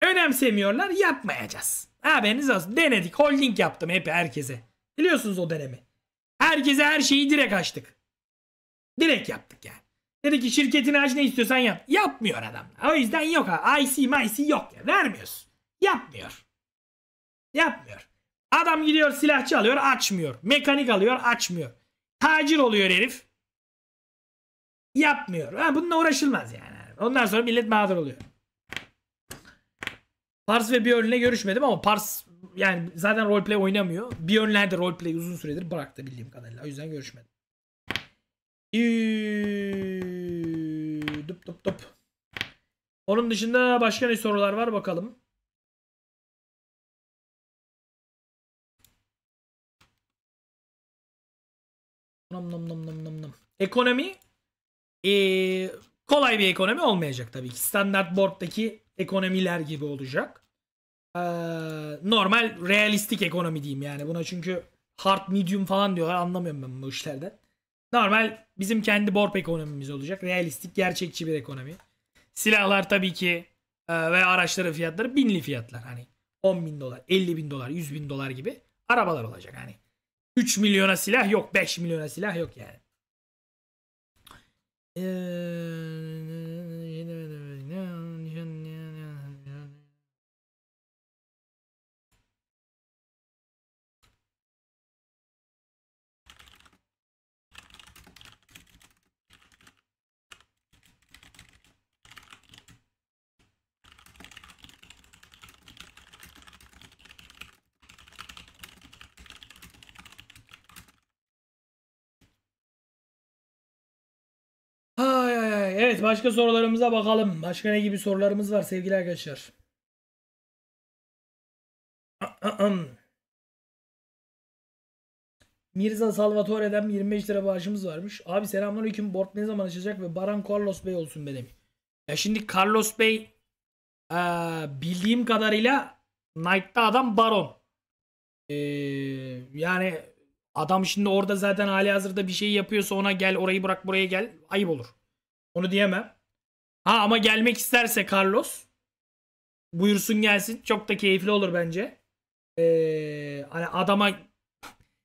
Önemsemiyorlar yapmayacağız. Haberiniz olsun. Denedik. Holding yaptım hep herkese. Biliyorsunuz o denemi. Herkese her şeyi direkt açtık. Direkt yaptık yani. Dedi ki şirketini aç ne istiyorsan yap. Yapmıyor adam. O yüzden yok ha. IC IC yok ya. Vermiyorsun. Yapmıyor. Yapmıyor. Adam gidiyor silahçı alıyor açmıyor. Mekanik alıyor açmıyor. Tacir oluyor herif. Yapmıyor. Ha, bununla uğraşılmaz yani. Ondan sonra millet mağdur oluyor. Pars ve Björn'le görüşmedim ama Pars yani zaten roleplay oynamıyor. Bir önlerde roleplay uzun süredir bıraktı bildiğim kadarıyla. O yüzden görüşmedim. dup dup dup. Onun dışında başka ne sorular var bakalım. Nam nam nam nam nam nam. Ekonomi ee, kolay bir ekonomi olmayacak tabii ki. Standart board'daki ekonomiler gibi olacak. Ee, normal realistik ekonomi diyeyim yani. Buna çünkü hard medium falan diyorlar anlamıyorum ben bu işlerden. Normal bizim kendi borp ekonomimiz olacak. Realistik, gerçekçi bir ekonomi. Silahlar tabii ki e, ve araçların fiyatları binli fiyatlar. Hani 10 bin dolar, 50 bin dolar, 100 bin dolar gibi arabalar olacak. Hani 3 milyona silah yok, 5 milyona silah yok yani. Ee, evet başka sorularımıza bakalım. Başka ne gibi sorularımız var sevgili arkadaşlar? Mirza Salvatore'den 25 lira bağışımız varmış. Abi selamlar selamünaleyküm. Board ne zaman açacak ve Baran Carlos Bey olsun benim. Ya şimdi Carlos Bey ee, bildiğim kadarıyla Knight'ta adam Baron. Ee, yani adam şimdi orada zaten hali hazırda bir şey yapıyorsa ona gel orayı bırak buraya gel. Ayıp olur. Onu diyemem. Ha ama gelmek isterse Carlos buyursun gelsin. Çok da keyifli olur bence. Ee, hani adama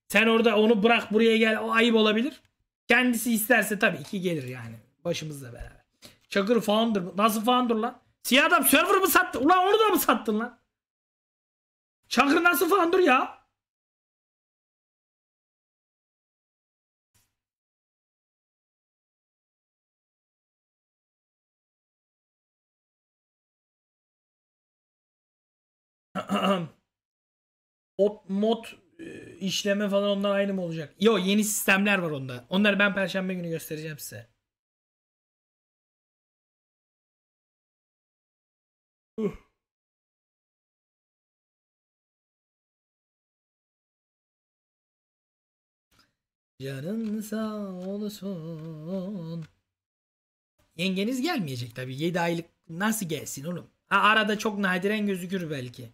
sen orada onu bırak buraya gel o ayıp olabilir. Kendisi isterse tabii ki gelir yani. Başımızla beraber. Çakır founder. Nasıl founder lan? Siyah adam server mı sattı? Ulan onu da mı sattın lan? Çakır nasıl founder ya? Ot (clears throat) mod e, işleme falan onlar aynı mı olacak? Yo yeni sistemler var onda. Onları ben perşembe günü göstereceğim size. Canın sağ olsun. Yengeniz gelmeyecek tabii. 7 aylık nasıl gelsin oğlum? Ha, arada çok nadiren gözükür belki.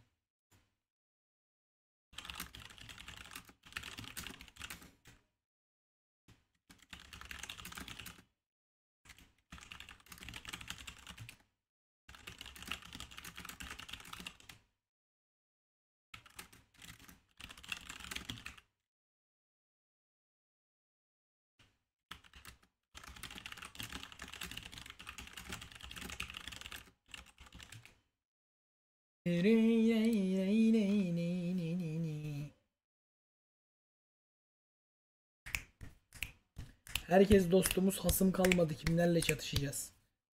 Herkes dostumuz hasım kalmadı kimlerle çatışacağız.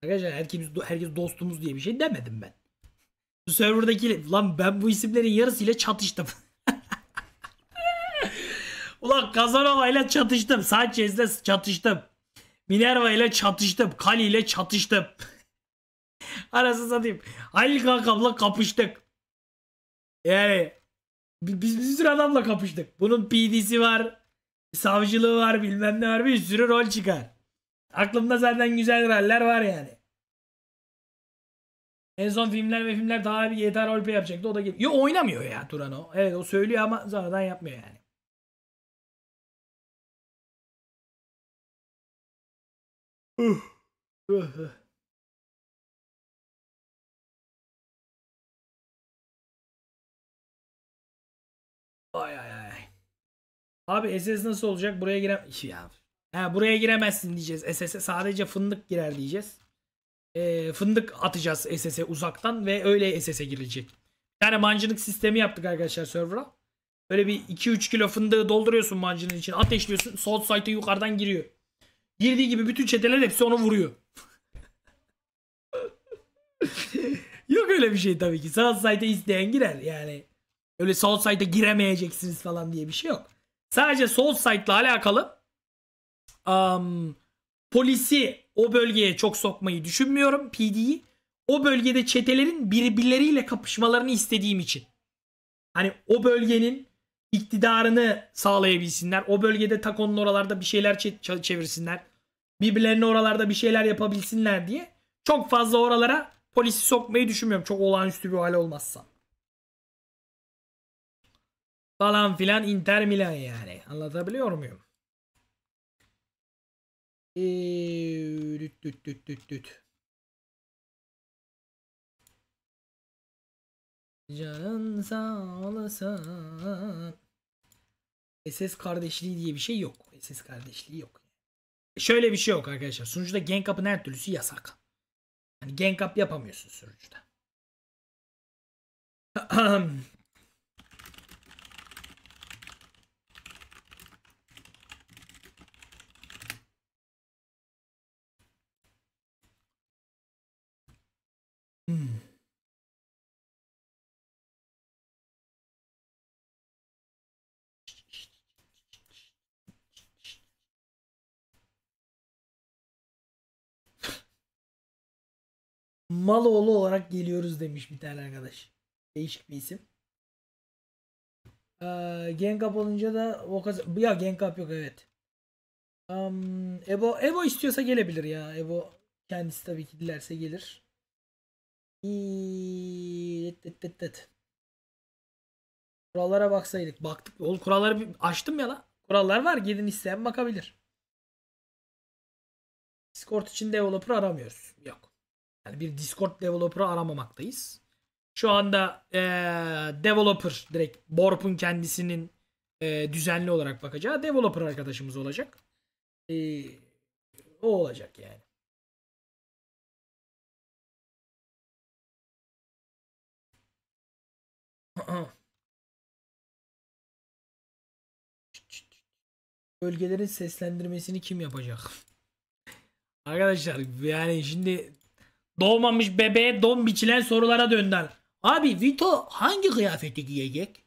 Arkadaşlar herkes, herkes dostumuz diye bir şey demedim ben. Bu serverdaki lan ben bu isimlerin yarısıyla çatıştım. (laughs) Ulan Kazanova ile çatıştım. Sanchez ile çatıştım. Minerva ile çatıştım. Kali ile çatıştım. Arası (laughs) satayım. Halil kankamla kapıştık. Yani biz bir sürü adamla kapıştık. Bunun PD'si var, savcılığı var, bilmem ne var bir sürü rol çıkar. Aklımda zaten güzel roller var yani. En son filmler ve filmler daha bir GTA roleplay yapacaktı. O da gibi. Yo oynamıyor ya Turan o. Evet o söylüyor ama zaten yapmıyor yani. Uh. Uh. Ay ay ay. Abi SS nasıl olacak? Buraya girem... Ya. Ha, buraya giremezsin diyeceğiz. SS'e sadece fındık girer diyeceğiz. E, fındık atacağız SS'e uzaktan ve öyle SS'e girilecek. Bir tane mancınık sistemi yaptık arkadaşlar server'a. Böyle bir 2-3 kilo fındığı dolduruyorsun mancının için. Ateşliyorsun. Salt site yukarıdan giriyor. Girdiği gibi bütün çeteler hepsi onu vuruyor. (laughs) Yok öyle bir şey tabii ki. Salt site isteyen girer yani. Öyle sol Southside'a giremeyeceksiniz falan diye bir şey yok. Sadece sol Southside'la alakalı um, polisi o bölgeye çok sokmayı düşünmüyorum. PD'yi. O bölgede çetelerin birbirleriyle kapışmalarını istediğim için. Hani o bölgenin iktidarını sağlayabilsinler. O bölgede Takon'un oralarda bir şeyler çevirsinler. Birbirlerine oralarda bir şeyler yapabilsinler diye. Çok fazla oralara polisi sokmayı düşünmüyorum. Çok olağanüstü bir hale olmazsa falan filan Inter Milan yani. Anlatabiliyor muyum? Ee, düt düt düt düt düt. Canın sağ olasın. SS kardeşliği diye bir şey yok. SS kardeşliği yok. Şöyle bir şey yok arkadaşlar. Sunucuda gank up'ın her türlüsü yasak. Yani gank up yapamıyorsun sunucuda. (clears throat) Maloğlu olarak geliyoruz demiş bir tane arkadaş. Değişik bir isim. Ee, Genkap olunca da Vokaz... Ya Genkap yok evet. Um, Evo Ebo istiyorsa gelebilir ya. Evo kendisi tabii ki dilerse gelir. Kurallara baksaydık. Baktık. ol kuralları bir açtım ya la. Kurallar var. Gidin isteyen bakabilir. Discord için developer aramıyoruz. Yok. Yani bir Discord developer'ı aramamaktayız. Şu anda ee, developer direkt Borp'un kendisinin ee, düzenli olarak bakacağı developer arkadaşımız olacak. Ee, o olacak yani. (clears throat) Bölgelerin seslendirmesini kim yapacak? (laughs) Arkadaşlar yani şimdi Doğmamış bebeğe don biçilen sorulara döndüler. Abi Vito hangi kıyafeti giyecek?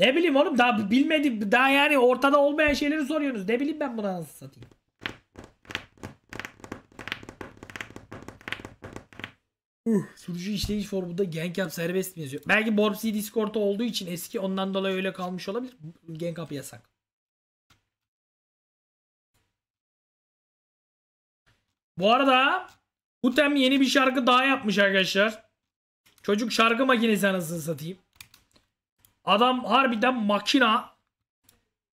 Ne bileyim oğlum daha bilmedi daha yani ortada olmayan şeyleri soruyorsunuz. Ne bileyim ben buna nasıl satayım? Uh, sürücü işleyiş formunda Genkap serbest mi yazıyor? Belki Borpsi Discord'da olduğu için eski ondan dolayı öyle kalmış olabilir. Genkap yasak. Bu arada Utem yeni bir şarkı daha yapmış arkadaşlar. Çocuk şarkı makinesi anasını satayım. Adam harbiden makina.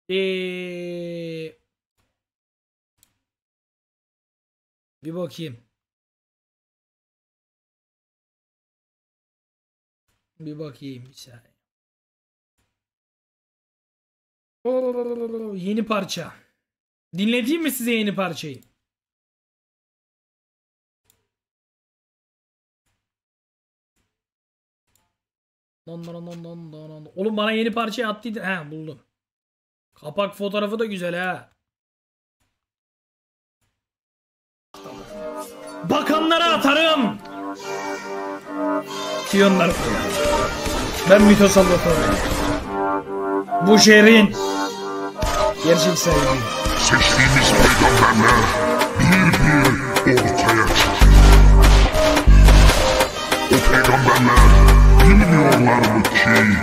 Ee... Bir bakayım. Bir bakayım bir saniye. Yeni parça. Dinlediğim mi size yeni parçayı? Don don don don don. Oğlum bana yeni parçayı attıydı. He buldum. Kapak fotoğrafı da güzel ha. Bakanlara atarım. Piyonlar. Ben mitos anlatıyorum. Bu şehrin gerçek sahibi. Seçtiğimiz peygamberler bir bir ortaya çıkıyor. O peygamberler var mı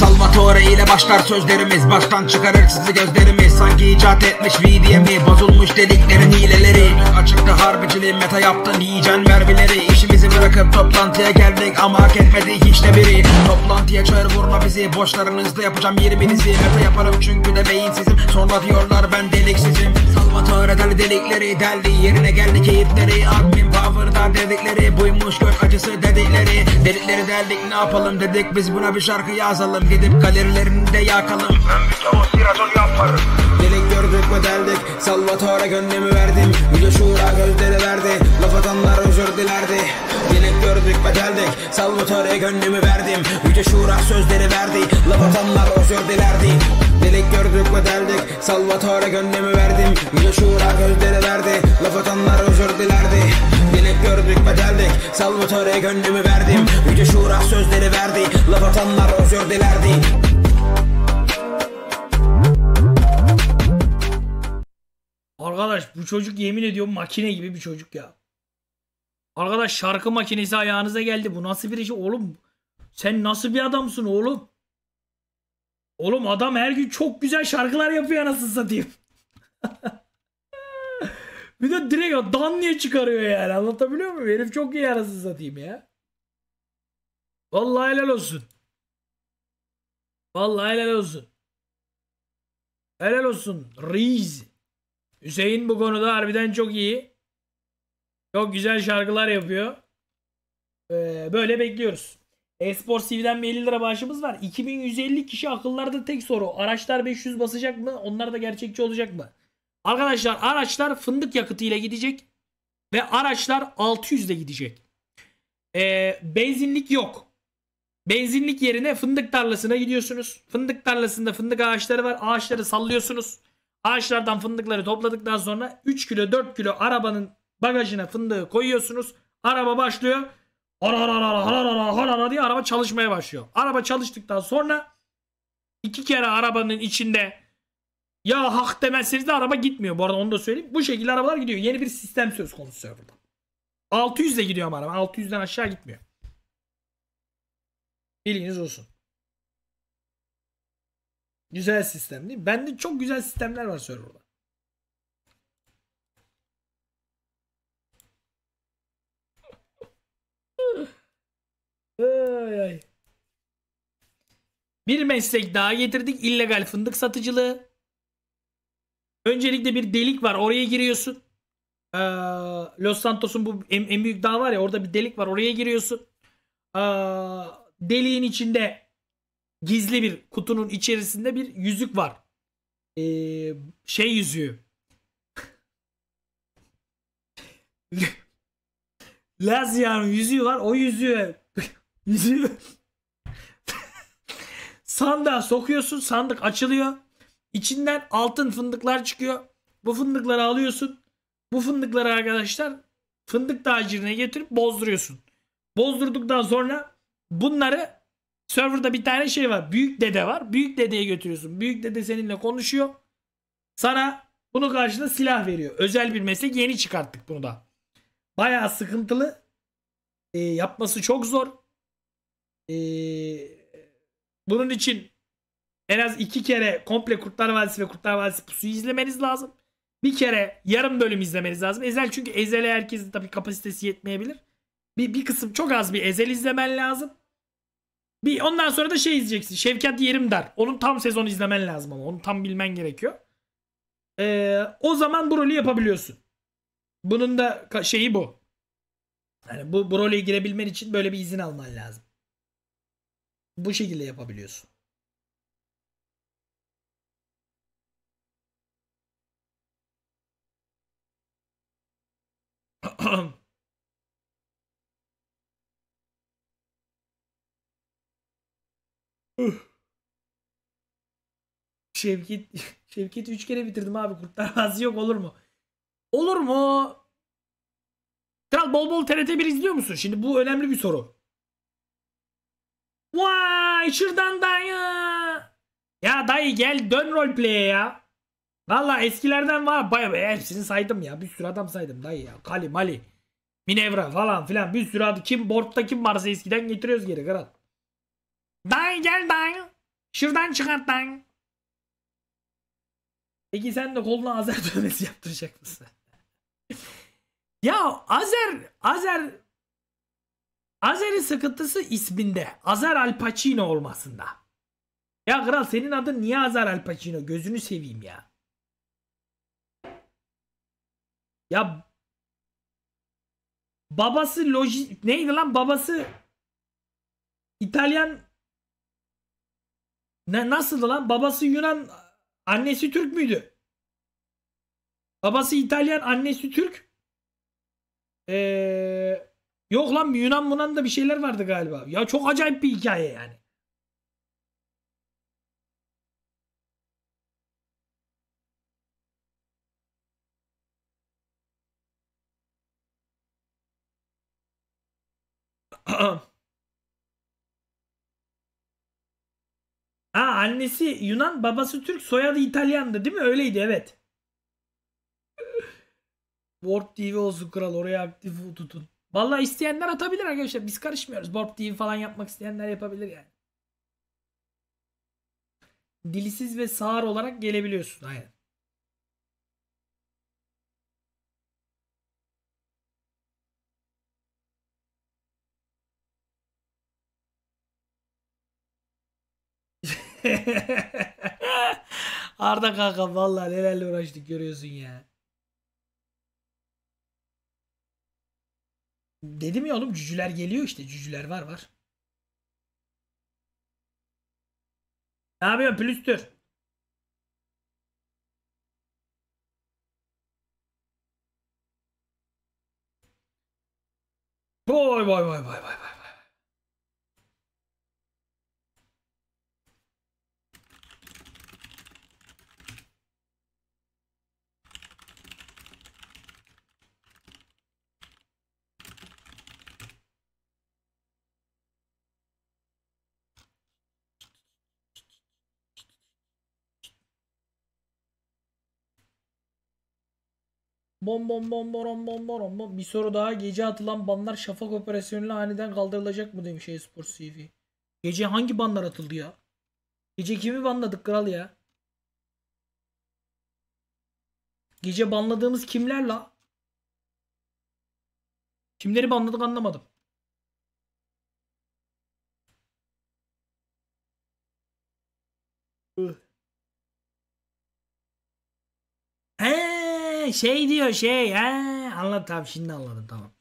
Salvatore ile başlar sözlerimiz Baştan çıkarır sizi gözlerimiz Sanki icat etmiş VDM'i Bozulmuş dediklerin hileleri Açıkta harbicili meta yaptın Yiyeceksin mermileri İşim bizi bırakıp toplantıya geldik ama hak etmedi hiç de biri Toplantıya çağır vurma bizi boşlarınızda yapacağım yirminizi Öpe yaparım çünkü de beyinsizim sonra diyorlar ben deliksizim Salvatore Dali delikleri deldi yerine geldi keyifleri Admin power'da dedikleri buymuş gök acısı dedikleri Delikleri deldik ne yapalım dedik biz buna bir şarkı yazalım Gidip galerilerini de yakalım Ben bir tavuk tirajol yaparım Delik gördük mü deldik Salvatore gönlümü verdim Yüce şuura gözleri verdi Laf atanlar özür dilerdi Yine gördük ve geldik Salvatöre gönlümü verdim Yüce şura sözleri verdi Lavatanlar özür dilerdi Delik gördük ve deldik Salvatore gönlümü verdim Yüce şura gözleri verdi Lavatanlar özür dilerdi Delik gördük ve deldik Salvatore gönlümü verdim Yüce şura sözleri verdi Lavatanlar özür dilerdi Arkadaş bu çocuk yemin ediyorum makine gibi bir çocuk ya. Arkadaş şarkı makinesi ayağınıza geldi. Bu nasıl bir iş oğlum? Sen nasıl bir adamsın oğlum? Oğlum adam her gün çok güzel şarkılar yapıyor anasını satayım. (laughs) bir de direkt o dan niye çıkarıyor yani anlatabiliyor muyum? Herif çok iyi anasını satayım ya. Vallahi helal olsun. Vallahi helal olsun. Helal olsun. Reis. Hüseyin bu konuda harbiden çok iyi. Çok güzel şarkılar yapıyor. Ee, böyle bekliyoruz. Espor CV'den bir 50 lira bağışımız var. 2150 kişi akıllarda tek soru. Araçlar 500 basacak mı? Onlar da gerçekçi olacak mı? Arkadaşlar araçlar fındık yakıtı ile gidecek. Ve araçlar 600 ile gidecek. Ee, benzinlik yok. Benzinlik yerine fındık tarlasına gidiyorsunuz. Fındık tarlasında fındık ağaçları var. Ağaçları sallıyorsunuz. Ağaçlardan fındıkları topladıktan sonra 3 kilo 4 kilo arabanın Bagajına fındığı koyuyorsunuz. Araba başlıyor. Ara ara ara ara ara ara ara diye araba çalışmaya başlıyor. Araba çalıştıktan sonra iki kere arabanın içinde ya hak demezseniz de araba gitmiyor. Bu arada onu da söyleyeyim. Bu şekilde arabalar gidiyor. Yeni bir sistem söz konusu serverda. 600 ile gidiyor araba. 600'den aşağı gitmiyor. Bilginiz olsun. Güzel sistem değil mi? Bende çok güzel sistemler var serverda. Ay ay. Bir meslek daha getirdik. illegal fındık satıcılığı. Öncelikle bir delik var. Oraya giriyorsun. Ee, Los Santos'un bu en, en büyük dağ var ya orada bir delik var. Oraya giriyorsun. Ee, deliğin içinde gizli bir kutunun içerisinde bir yüzük var. Ee, şey yüzüğü. (laughs) Lazia'nın yüzüğü var. O yüzüğü (laughs) Sandığa sokuyorsun sandık açılıyor. İçinden altın fındıklar çıkıyor. Bu fındıkları alıyorsun. Bu fındıkları arkadaşlar fındık tacirine getirip bozduruyorsun. Bozdurduktan sonra bunları serverda bir tane şey var. Büyük dede var. Büyük dedeye götürüyorsun. Büyük dede seninle konuşuyor. Sana bunu karşılığında silah veriyor. Özel bir meslek yeni çıkarttık bunu da. Bayağı sıkıntılı. E, yapması çok zor. Ee, bunun için en az iki kere komple Kurtlar Vadisi ve Kurtlar Vadisi Pusu'yu izlemeniz lazım. Bir kere yarım bölüm izlemeniz lazım. Ezel çünkü Ezel'e herkesin tabii kapasitesi yetmeyebilir. Bir, bir kısım çok az bir Ezel izlemen lazım. Bir ondan sonra da şey izleyeceksin. Şevket Yerim der. Onun tam sezonu izlemen lazım ama. Onu tam bilmen gerekiyor. Ee, o zaman bu rolü yapabiliyorsun. Bunun da şeyi bu. Yani bu, bu role girebilmen için böyle bir izin alman lazım. Bu şekilde yapabiliyorsun. (clears throat) Şevket (laughs) Şevket 3 kere bitirdim abi. Kurtlar Vadisi yok olur mu? Olur mu? Kral bol bol TRT1 izliyor musun? Şimdi bu önemli bir soru. Vay şuradan dayı. Ya dayı gel dön roleplay'e ya. Valla eskilerden var. Bayağı hepsini saydım ya. Bir sürü adam saydım dayı ya. Kali Mali. Minevra falan filan. Bir sürü adı. Kim Bort'ta kim varsa eskiden getiriyoruz geri kral. Dayı gel dayı. Şuradan çıkart dayı. Peki sen de koluna azer (laughs) dövmesi yaptıracak mısın? (laughs) ya azer azer Azer'in sıkıntısı isminde. Azer Al Pacino olmasında. Ya kral senin adın niye Azer Al Pacino? Gözünü seveyim ya. Ya babası loji neydi lan babası İtalyan ne nasıldı lan babası Yunan annesi Türk müydü? Babası İtalyan annesi Türk. Eee Yok lan bir Yunan Munan da bir şeyler vardı galiba. Ya çok acayip bir hikaye yani. (clears throat) ha annesi Yunan, babası Türk, soyadı İtalyandı değil mi? Öyleydi evet. (laughs) Warp TV olsun kral oraya aktif tutun. Vallahi isteyenler atabilir arkadaşlar. Biz karışmıyoruz. Borp TV falan yapmak isteyenler yapabilir yani. Dilsiz ve sağır olarak gelebiliyorsun. Aynen. (laughs) Arda kanka vallahi nelerle uğraştık görüyorsun ya. Dedim ya oğlum cücüler geliyor işte. Cücüler var var. Ne yapıyorsun Plüstür? Vay vay vay vay vay vay. Bom bom bom bom bom bom bom. Bir soru daha. Gece atılan banlar şafak operasyonuyla aniden kaldırılacak mı demiş e-spor CV. Gece hangi banlar atıldı ya? Gece kimi banladık kral ya? Gece banladığımız kimler la? Kimleri banladık anlamadım. Şey, şey diyor şey. He anladım tamam şimdi anladım tamam.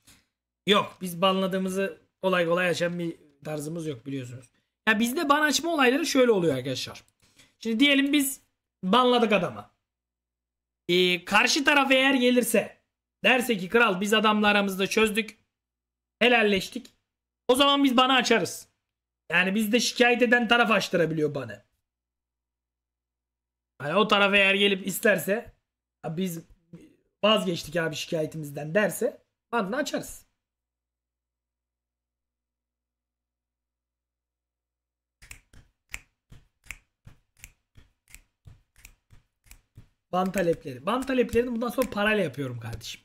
Yok biz banladığımızı kolay kolay açan bir tarzımız yok biliyorsunuz. Ya bizde ban açma olayları şöyle oluyor arkadaşlar. Şimdi diyelim biz banladık adamı. Ee, karşı taraf eğer gelirse derse ki kral biz adamla aramızda çözdük. Helalleştik. O zaman biz bana açarız. Yani bizde şikayet eden taraf açtırabiliyor bana. Yani o taraf eğer gelip isterse biz vazgeçtik abi şikayetimizden derse bandını açarız. Ban talepleri. Ban taleplerini bundan sonra parayla yapıyorum kardeşim.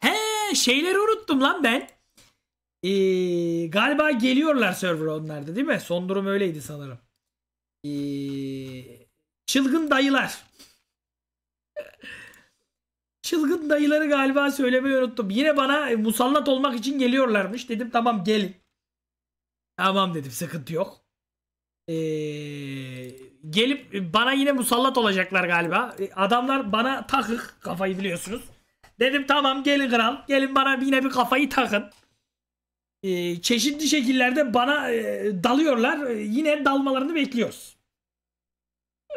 He şeyleri unuttum lan ben. Ee, galiba geliyorlar server onlarda değil mi? Son durum öyleydi sanırım. Ee, çılgın dayılar. Çılgın dayıları galiba söylemeyi unuttum. Yine bana e, musallat olmak için geliyorlarmış. Dedim tamam gelin. Tamam dedim sıkıntı yok. Ee, gelip e, bana yine musallat olacaklar galiba. E, adamlar bana takık kafayı biliyorsunuz. Dedim tamam gelin kral. Gelin bana yine bir kafayı takın. Ee, çeşitli şekillerde bana e, dalıyorlar. Yine dalmalarını bekliyoruz. (laughs)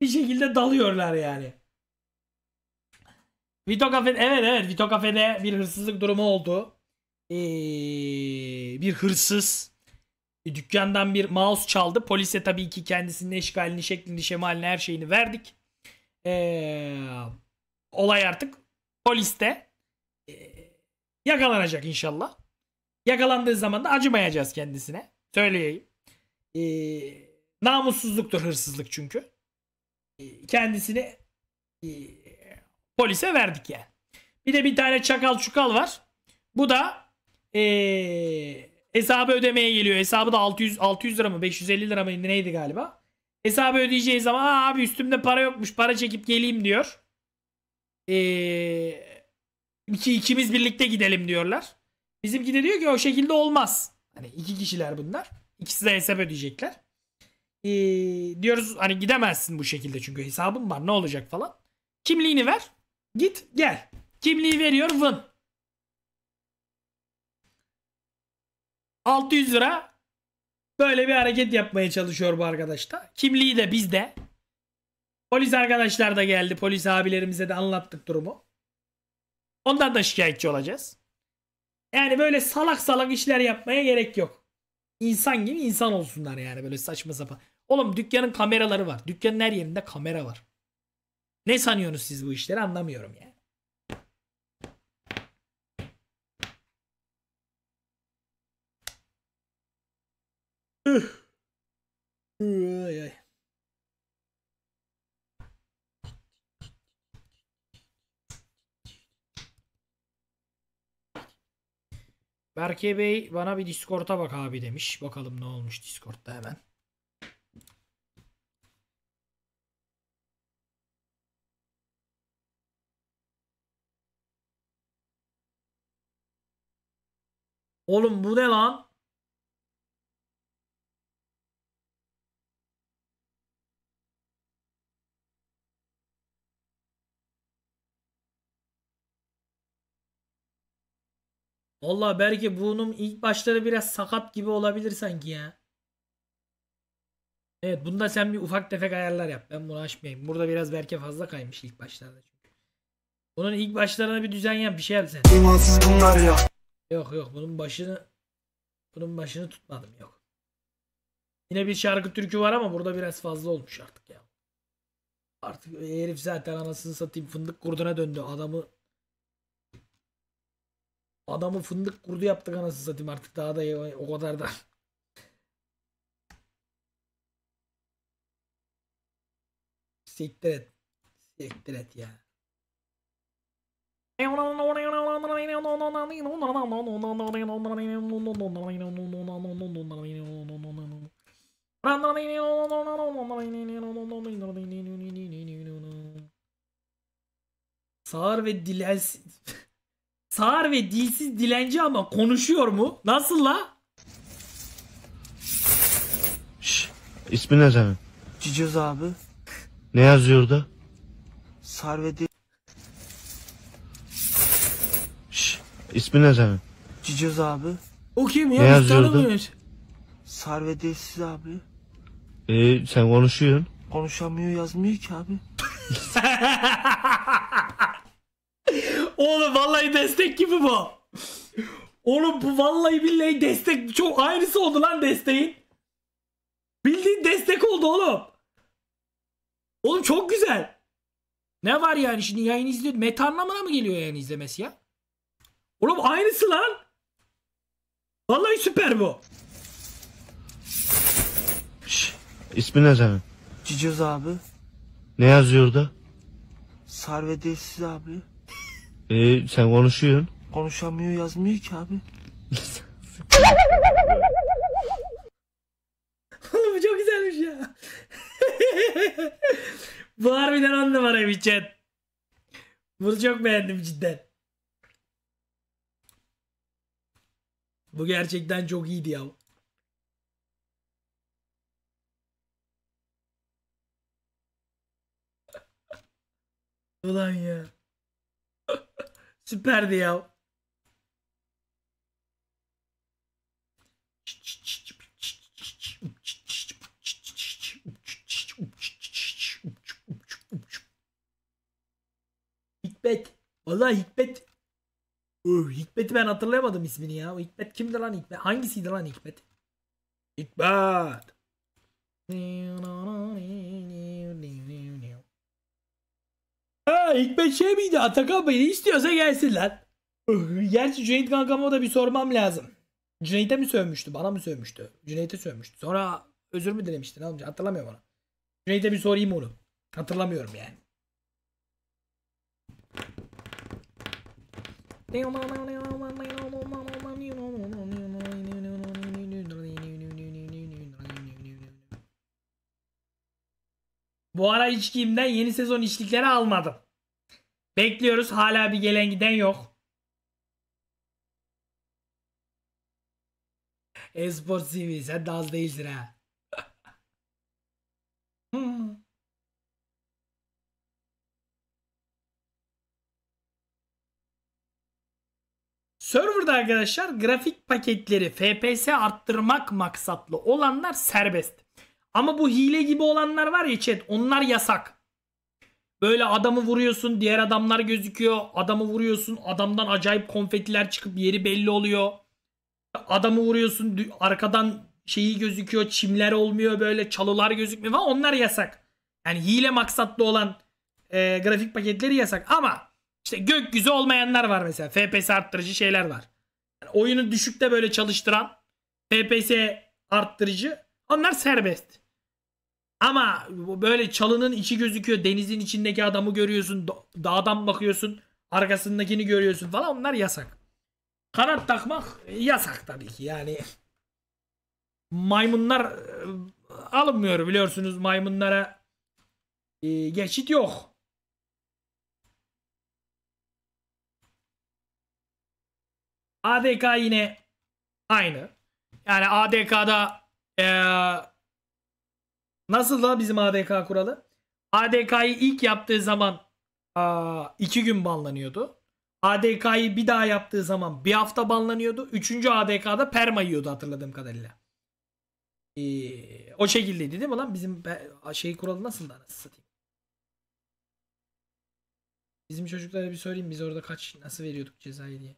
bir şekilde dalıyorlar yani. Vito Cafe'de evet evet Vito Cafe'de bir hırsızlık durumu oldu. Ee, bir hırsız dükkandan bir mouse çaldı. Polise tabii ki kendisinin eşkalini, şeklini, şemalini, her şeyini verdik. Ee, olay artık poliste ee, yakalanacak inşallah. Yakalandığı zaman da acımayacağız kendisine. Söyleyeyim. Ee, namussuzluktur hırsızlık çünkü. Ee, kendisini e, Polise verdik yani. Bir de bir tane çakal çukal var. Bu da ee, hesabı ödemeye geliyor. Hesabı da 600 600 lira mı 550 lira mı neydi galiba. Hesabı ödeyeceği zaman abi üstümde para yokmuş para çekip geleyim diyor. Ee, iki, ikimiz birlikte gidelim diyorlar. Bizimki de diyor ki o şekilde olmaz. Hani iki kişiler bunlar. İkisi de hesap ödeyecekler. Ee, diyoruz hani gidemezsin bu şekilde çünkü hesabın var ne olacak falan. Kimliğini ver. Git gel. Kimliği veriyor vın. 600 lira böyle bir hareket yapmaya çalışıyor bu arkadaşta Kimliği de bizde. Polis arkadaşlar da geldi. Polis abilerimize de anlattık durumu. Ondan da şikayetçi olacağız. Yani böyle salak salak işler yapmaya gerek yok. İnsan gibi insan olsunlar yani böyle saçma sapan. Oğlum dükkanın kameraları var. Dükkanın her yerinde kamera var. Ne sanıyorsunuz siz bu işleri anlamıyorum yani. Berke Bey bana bir Discord'a bak abi demiş. Bakalım ne olmuş Discord'da hemen. Oğlum bu ne lan? Valla belki bunun ilk başları biraz sakat gibi olabilir sanki ya. Evet bunda sen bir ufak tefek ayarlar yap. Ben bunu açmayayım. Burada biraz belki fazla kaymış ilk başlarda Bunun ilk başlarına bir düzen yap bir şey yap sen. Bunlar ya. Yok yok bunun başını bunun başını tutmadım yok. Yine bir şarkı türkü var ama burada biraz fazla olmuş artık ya. Artık herif zaten anasını satayım fındık kurduna döndü. Adamı adamı fındık kurdu yaptık anasını satayım artık daha da o kadar da. Siktir et. Siktir et ya. Sağır ve dilsiz Sağır ve dilsiz dilenci ama konuşuyor mu? Nasıl la? Şş, ismi ne senin? Cicöz abi. Ne yazıyor da? Sağır ve dil İsmin ne senin? Cicoz abi. O kim ya? Ne Biz Sarvedesiz abi. Ee, sen konuşuyorsun. Konuşamıyor yazmıyor ki abi. (laughs) Oğlum vallahi destek gibi bu. Oğlum bu vallahi billahi destek çok aynısı oldu lan desteğin. Bildiğin destek oldu oğlum. Oğlum çok güzel. Ne var yani şimdi yayın izliyor. Meta anlamına mı geliyor yayın izlemesi ya? Oğlum aynısı lan. Vallahi süper bu. Şş, ismi ne senin? Cicöz abi. Ne yazıyor da? Sarvedesiz abi. Ee, sen konuşuyorsun. Konuşamıyor yazmıyor ki abi. (laughs) Oğlum bu çok güzelmiş ya. (laughs) bu harbiden on numara bir chat. Bunu çok beğendim cidden. Bu gerçekten çok iyiydi ya. (laughs) Ulan ya. (laughs) Süperdi ya. Hikmet. Vallahi Hikmet Uh, Hikmet'i ben hatırlayamadım ismini ya. Hikmet kimdi lan Hikmet? Hangisiydi lan Hikmet? Hikmet. Ha Hikmet şey miydi? Atakan Bey ne istiyorsa gelsin lan. gerçi Cüneyt kankama da bir sormam lazım. Cüneyt'e mi sövmüştü? Bana mı sövmüştü? Cüneyt'e sövmüştü. Sonra özür mü dilemişti? Ne olmuş? Hatırlamıyorum onu. Cüneyt'e bir sorayım onu. Hatırlamıyorum yani. Bu ara içkiimden yeni sezon içlikleri almadım. Bekliyoruz. Hala bir gelen giden yok. Espor TV sen de az değilsin ha. Server'da arkadaşlar grafik paketleri FPS arttırmak maksatlı olanlar serbest. Ama bu hile gibi olanlar var ya chat onlar yasak. Böyle adamı vuruyorsun diğer adamlar gözüküyor. Adamı vuruyorsun adamdan acayip konfetiler çıkıp yeri belli oluyor. Adamı vuruyorsun arkadan şeyi gözüküyor çimler olmuyor böyle çalılar gözükmüyor falan onlar yasak. Yani hile maksatlı olan e, grafik paketleri yasak ama işte gökyüzü olmayanlar var mesela. FPS arttırıcı şeyler var. Yani oyunu düşükte böyle çalıştıran FPS arttırıcı onlar serbest. Ama böyle çalının içi gözüküyor. Denizin içindeki adamı görüyorsun. Dağdan bakıyorsun. Arkasındakini görüyorsun falan. Onlar yasak. Kanat takmak e, yasak tabii ki. Yani maymunlar e, alınmıyor biliyorsunuz. Maymunlara e, geçit yok. ADK yine aynı. Yani ADK'da ee, nasıl da bizim ADK kuralı? ADK'yı ilk yaptığı zaman aa, iki gün banlanıyordu. ADK'yı bir daha yaptığı zaman bir hafta banlanıyordu. Üçüncü ADK'da perma yiyordu hatırladığım kadarıyla. Ee, o şekildeydi değil mi lan? Bizim şey kuralı nasıl da nasıl satayım? Bizim çocuklara bir söyleyeyim biz orada kaç nasıl veriyorduk cezayı diye.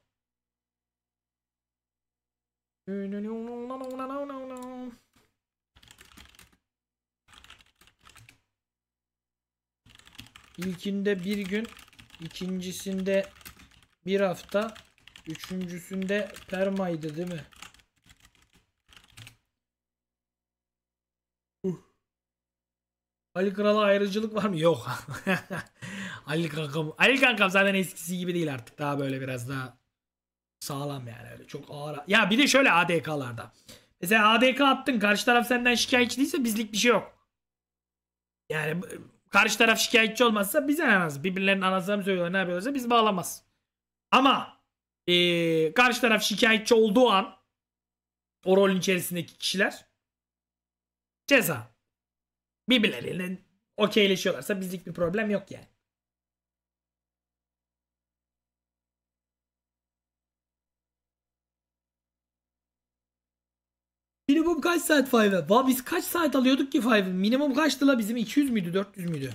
İlkinde bir gün, ikincisinde bir hafta, üçüncüsünde permaydı değil mi? Uh. Ali Kral'a ayrıcılık var mı? Yok. (laughs) Ali kankam, Ali kankam zaten eskisi gibi değil artık. Daha böyle biraz daha Sağlam yani öyle çok ağır. Ya bir de şöyle ADK'larda. Mesela ADK attın karşı taraf senden şikayetçi değilse bizlik bir şey yok. Yani karşı taraf şikayetçi olmazsa biz en az birbirlerinin anasını mı söylüyorlar ne yapıyorlarsa biz bağlamaz. Ama ee, karşı taraf şikayetçi olduğu an o rolün içerisindeki kişiler ceza. birbirlerinin okeyleşiyorlarsa bizlik bir problem yok yani. Minimum kaç saat Five? Va biz kaç saat alıyorduk ki Five? Minimum kaçtı la bizim? 200 müydü 400 müydü?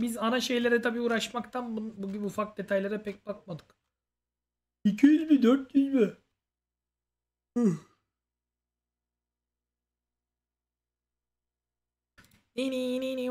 Biz ana şeylere tabi uğraşmaktan bu, gibi ufak detaylara pek bakmadık. 200 mü 400 mü? ni ni ni ni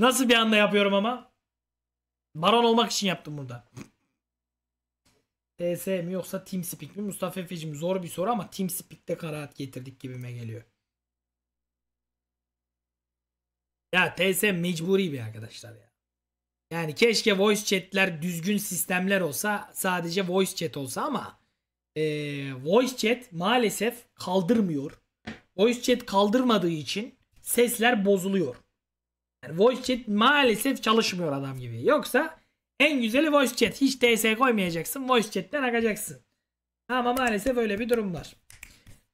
Nasıl bir anda yapıyorum ama? Baron olmak için yaptım burada. TS mi yoksa TeamSpeak mi? Mustafa Efe'cim zor bir soru ama TeamSpeak'te kanaat getirdik gibime geliyor. Ya TS mecburi bir arkadaşlar ya. Yani keşke voice chat'ler düzgün sistemler olsa sadece voice chat olsa ama e, voice chat maalesef kaldırmıyor. Voice chat kaldırmadığı için sesler bozuluyor. Yani voice chat maalesef çalışmıyor adam gibi. Yoksa en güzeli voice chat. Hiç TS koymayacaksın. Voice chat'ten akacaksın. Ama maalesef öyle bir durum var.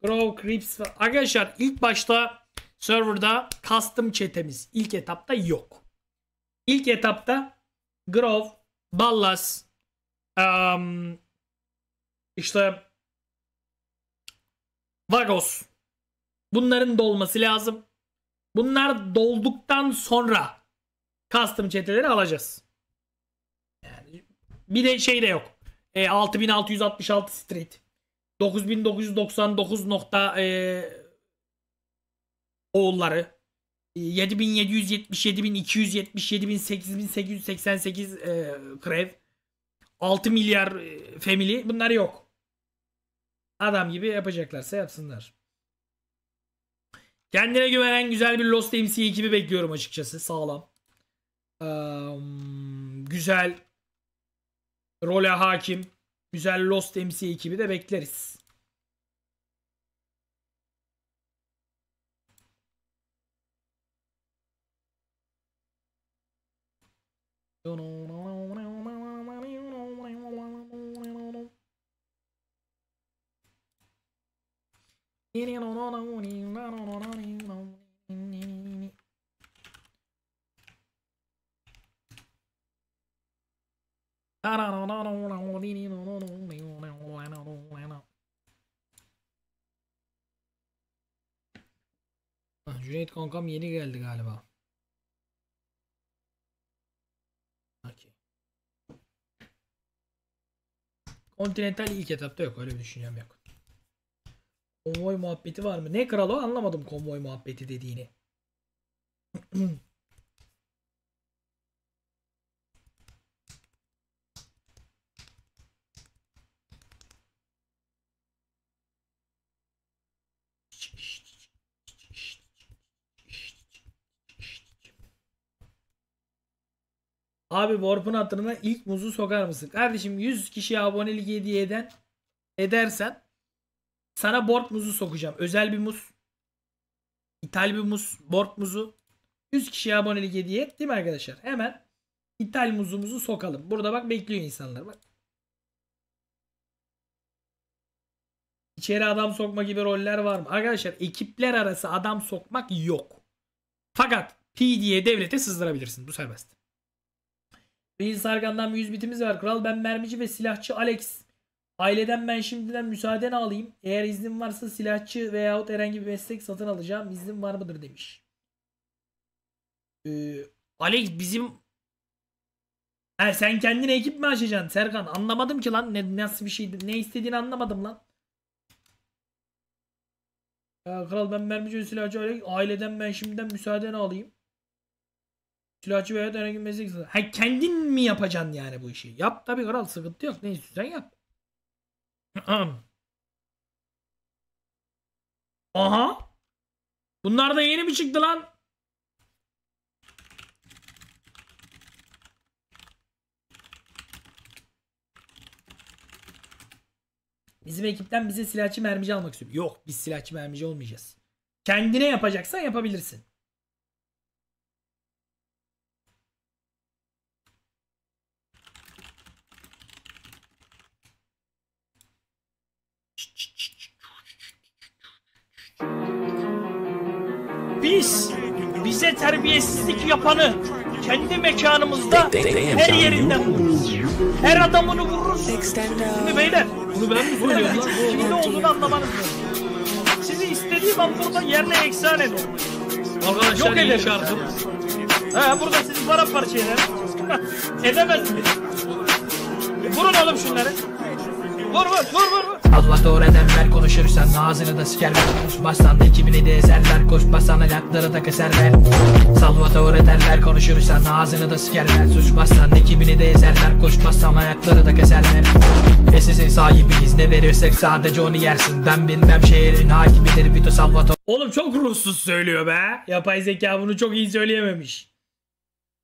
Grow, Creeps Arkadaşlar ilk başta serverda custom chat'emiz ilk etapta yok. İlk etapta Grove, Ballas, um, işte Vagos bunların dolması lazım. Bunlar dolduktan sonra custom çeteleri alacağız. Yani bir de şey de yok. E, 6666 street. 9999 nokta e, oğulları. 7777, 7277, 8888 e, krev. 6 milyar e, family bunlar yok. Adam gibi yapacaklarsa yapsınlar. Kendine güvenen güzel bir Lost MC ekibi bekliyorum açıkçası. Sağlam. Um, güzel role hakim. Güzel Lost MC ekibi de bekleriz. Don't Ah, Cüneyt kankam yeni geldi galiba. Okay. Continental ilk etapta yok öyle bir düşüncem yok. Konvoy muhabbeti var mı? Ne kral o anlamadım konvoy muhabbeti dediğini. Abi Warp'un hatırına ilk muzu sokar mısın? Kardeşim 100 kişiye abonelik hediye eden edersen sana bork muzu sokacağım. Özel bir muz. İthal bir muz. Bork muzu. 100 kişiye abonelik hediye değil mi arkadaşlar? Hemen ithal muzumuzu sokalım. Burada bak bekliyor insanlar bak. İçeri adam sokma gibi roller var mı? Arkadaşlar ekipler arası adam sokmak yok. Fakat P devlete sızdırabilirsin. Bu serbest. Reis Sargan'dan 100 bitimiz var. Kral ben mermici ve silahçı Alex. Aileden ben şimdiden müsaaden alayım. Eğer iznim varsa silahçı veyahut herhangi bir meslek satın alacağım. İznim var mıdır demiş. Ee, Alex bizim... Ha, sen kendine ekip mi açacaksın Serkan? Anlamadım ki lan ne, nasıl bir şeydi. Ne istediğini anlamadım lan. Ya kral ben mermici silahçı Alex. Aileden ben şimdiden müsaaden alayım. Silahçı veya herhangi bir meslek satın Ha kendin mi yapacaksın yani bu işi? Yap tabi kral sıkıntı yok. Ne istiyorsan yap. (clears throat) Aha. Bunlar da yeni mi çıktı lan? Bizim ekipten bize silahçı mermici almak istiyor. Yok biz silahçı mermici olmayacağız. Kendine yapacaksan yapabilirsin. terbiyesizlik yapanı kendi mekanımızda her yerinden vururuz. Her adamını vururuz. Şimdi beyler. Bunu ben mi söylüyorum lan? Kimin ne olduğunu anlamanız lazım. Sizi istediğim an burada yerle eksan ederim. Arkadaşlar Yok ederim. şartım. Ha burada sizi paramparça ederim. (laughs) Edemezsiniz. E, vurun oğlum şunları. Vur vur vur vur. Salvatore derler konuşursan ağzını da sikerler Bastan ekibini de ezerler Koşmasan ayakları da keserler Salvatore derler konuşursan ağzını da sikerler Suçmazsan ekibini de ezerler Koşmazsan ayakları da keserler Ve sizin sahibiyiz ne verirsek sadece onu yersin Ben bilmem şehrin hakimidir Vito Salvatore Oğlum çok ruhsuz söylüyor be Yapay zeka bunu çok iyi söyleyememiş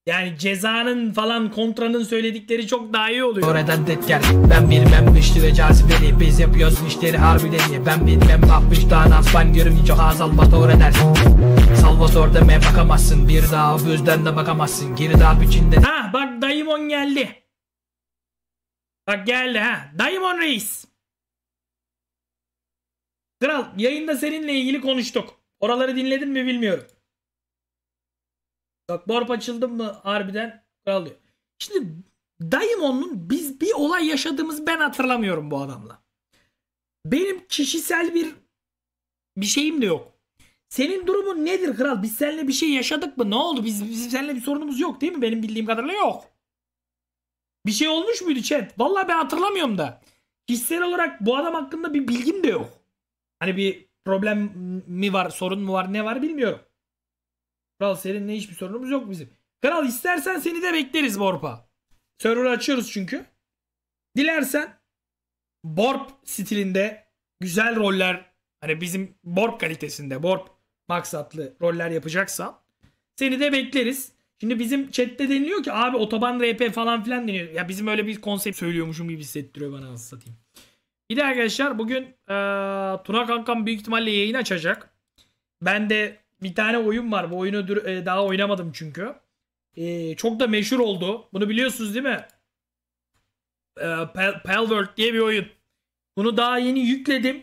yani cezanın falan kontranın söyledikleri çok daha iyi oluyor. Oradan det gel ben bilmem güçlü ve cazibeli Biz yapıyoruz işleri harbi iyi Ben bilmem bakmış daha nasban görümlü çok hazal Salvador eder Salvador demeye bakamazsın Bir daha öbüzden de bakamazsın Geri daha içinde Ha bak dayımon geldi Bak geldi ha Dayımon reis Kral yayında seninle ilgili konuştuk Oraları dinledin mi bilmiyorum Bak borp açıldım mı harbiden kalıyor. Şimdi Daimon'un biz bir olay yaşadığımız ben hatırlamıyorum bu adamla. Benim kişisel bir bir şeyim de yok. Senin durumun nedir kral? Biz seninle bir şey yaşadık mı? Ne oldu? Biz, biz seninle bir sorunumuz yok değil mi? Benim bildiğim kadarıyla yok. Bir şey olmuş muydu chat? Vallahi ben hatırlamıyorum da. Kişisel olarak bu adam hakkında bir bilgim de yok. Hani bir problem mi var, sorun mu var, ne var bilmiyorum. Kral seninle hiçbir sorunumuz yok bizim. Kral istersen seni de bekleriz Borp'a. Server açıyoruz çünkü. Dilersen Borp stilinde güzel roller hani bizim Borp kalitesinde Borp maksatlı roller yapacaksan seni de bekleriz. Şimdi bizim chatte deniliyor ki abi otoban RP falan filan deniyor. Ya bizim öyle bir konsept söylüyormuşum gibi hissettiriyor bana nasıl satayım. Bir de arkadaşlar bugün e, Tuna Kankam büyük ihtimalle yayın açacak. Ben de bir tane oyun var. Bu oyunu e, daha oynamadım çünkü. E, çok da meşhur oldu. Bunu biliyorsunuz değil mi? E, Pal, World diye bir oyun. Bunu daha yeni yükledim.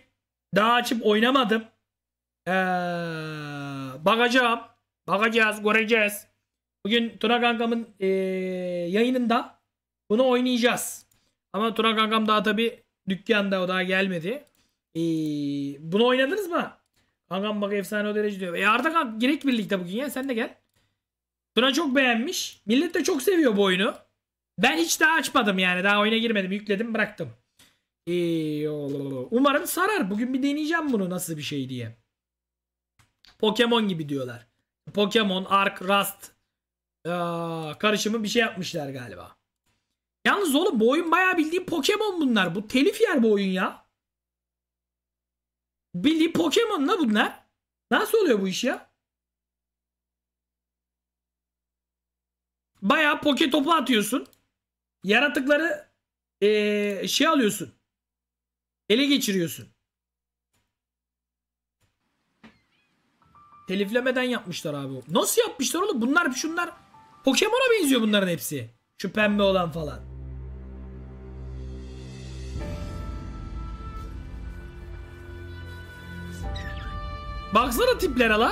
Daha açıp oynamadım. Ee, bakacağım. Bakacağız, göreceğiz. Bugün Tuna Kankam'ın e, yayınında bunu oynayacağız. Ama Tuna Kankam daha tabii dükkanda o daha gelmedi. Ee, bunu oynadınız mı? Kankam bak efsane o derece diyor. E Arda kanka girek birlikte bugün ya sen de gel. Tuna çok beğenmiş. Millet de çok seviyor bu oyunu. Ben hiç daha açmadım yani. Daha oyuna girmedim. Yükledim bıraktım. İyi Ee, umarım sarar. Bugün bir deneyeceğim bunu nasıl bir şey diye. Pokemon gibi diyorlar. Pokemon, Ark, Rust ee, karışımı bir şey yapmışlar galiba. Yalnız oğlum bu oyun bayağı bildiğim Pokemon bunlar. Bu telif yer bu oyun ya. Billy Pokemon ne bunlar. Nasıl oluyor bu iş ya? Bayağı poke topu atıyorsun. Yaratıkları ee, şey alıyorsun. Ele geçiriyorsun. Teliflemeden yapmışlar abi. Nasıl yapmışlar oğlum? Bunlar şunlar Pokemon'a benziyor bunların hepsi. Şu pembe olan falan. Baksana tiplere la.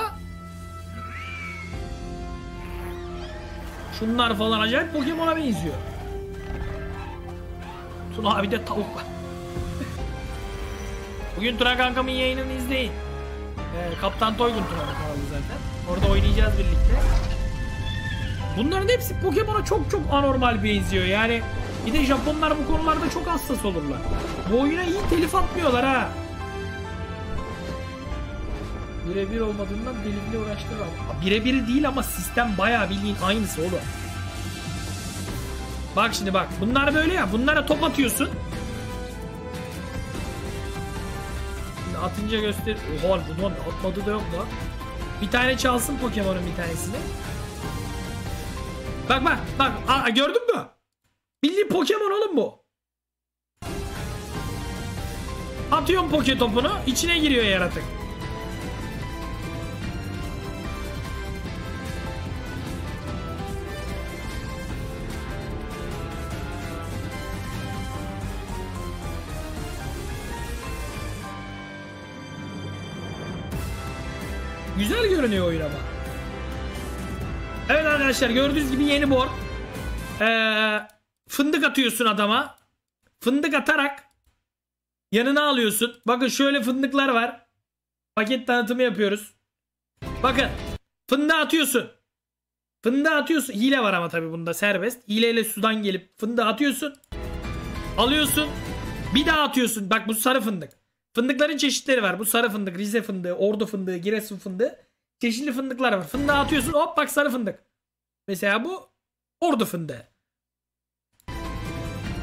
Şunlar falan acayip Pokemon'a benziyor. Tuna abi de tavuk var. Bugün Tuna kankamın yayınını izleyin. Ee, Kaptan Toygun Tuna'nın kanalı zaten. Orada oynayacağız birlikte. Bunların hepsi Pokemon'a çok çok anormal benziyor. Yani bir de Japonlar bu konularda çok hassas olurlar. Bu oyuna iyi telif atmıyorlar ha birebir olmadığından delille uğraştılar. Birebiri değil ama sistem bayağı bildiğin aynısı oğlum. Bak şimdi bak. Bunlar böyle ya. Bunlara top atıyorsun. Şimdi atınca göster... Oha bunun atmadı da yok lan. Bir tane çalsın Pokemon'un bir tanesini. Bak bak bak. Aa, gördün mü? Bildiğin Pokemon oğlum bu. Atıyorum poke topunu. içine giriyor yaratık. Güzel görünüyor oyun ama. Evet arkadaşlar gördüğünüz gibi yeni board. Ee, fındık atıyorsun adama. Fındık atarak yanına alıyorsun. Bakın şöyle fındıklar var. Paket tanıtımı yapıyoruz. Bakın fındığı atıyorsun. Fındığı atıyorsun. Hile var ama tabii bunda serbest. Hileyle sudan gelip fındığı atıyorsun. Alıyorsun. Bir daha atıyorsun. Bak bu sarı fındık. Fındıkların çeşitleri var. Bu sarı fındık, Rize fındığı, Ordu fındığı, Giresun fındığı çeşitli fındıklar var. Fındığı atıyorsun hop bak sarı fındık. Mesela bu ordu fındığı.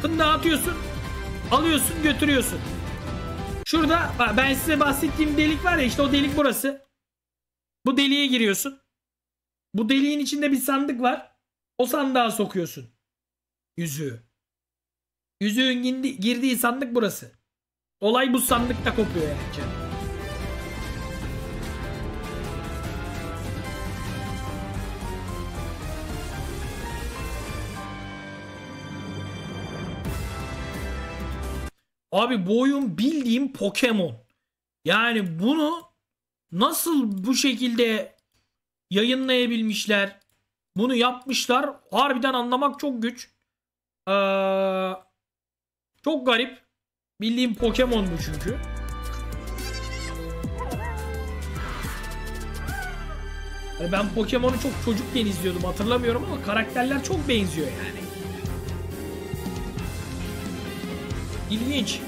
Fındığı atıyorsun alıyorsun götürüyorsun. Şurada ben size bahsettiğim delik var ya işte o delik burası. Bu deliğe giriyorsun. Bu deliğin içinde bir sandık var. O sandığa sokuyorsun. Yüzüğü. Yüzüğün girdiği sandık burası. Olay bu sandıkta kopuyor yani. Abi bu oyun bildiğim Pokemon. Yani bunu nasıl bu şekilde yayınlayabilmişler? Bunu yapmışlar. Harbiden anlamak çok güç. Ee, çok garip. Bildiğim Pokemon bu çünkü. Yani ben Pokemon'u çok çocukken izliyordum hatırlamıyorum ama karakterler çok benziyor yani. İlginç.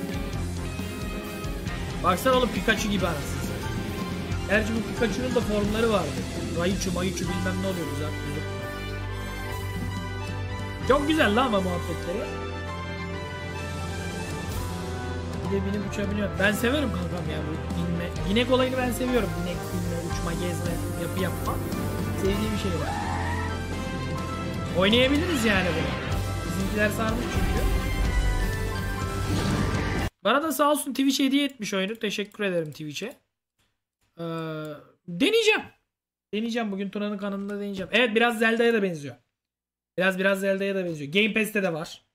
Baksana oğlum Pikachu gibi anasız. Gerçi bu Pikachu'nun da formları vardı. Raichu, Maichu bilmem ne oluyor güzel. Çok güzel lan ama muhabbetleri. Bir de binip uçabiliyor. Ben severim kankam ya bu binme. Binek olayını ben seviyorum. Binek, binme, uçma, gezme, yapı yapma. Sevdiğim bir şey var. Oynayabiliriz yani bunu. Bizimkiler sarmış çünkü. Bana da sağ olsun Twitch e hediye etmiş oyunu. Teşekkür ederim Twitch'e. Ee, deneyeceğim. Deneyeceğim. Bugün Tuna'nın kanalında deneyeceğim. Evet biraz Zelda'ya da benziyor. Biraz biraz Zelda'ya da benziyor. Game Pass'te de var.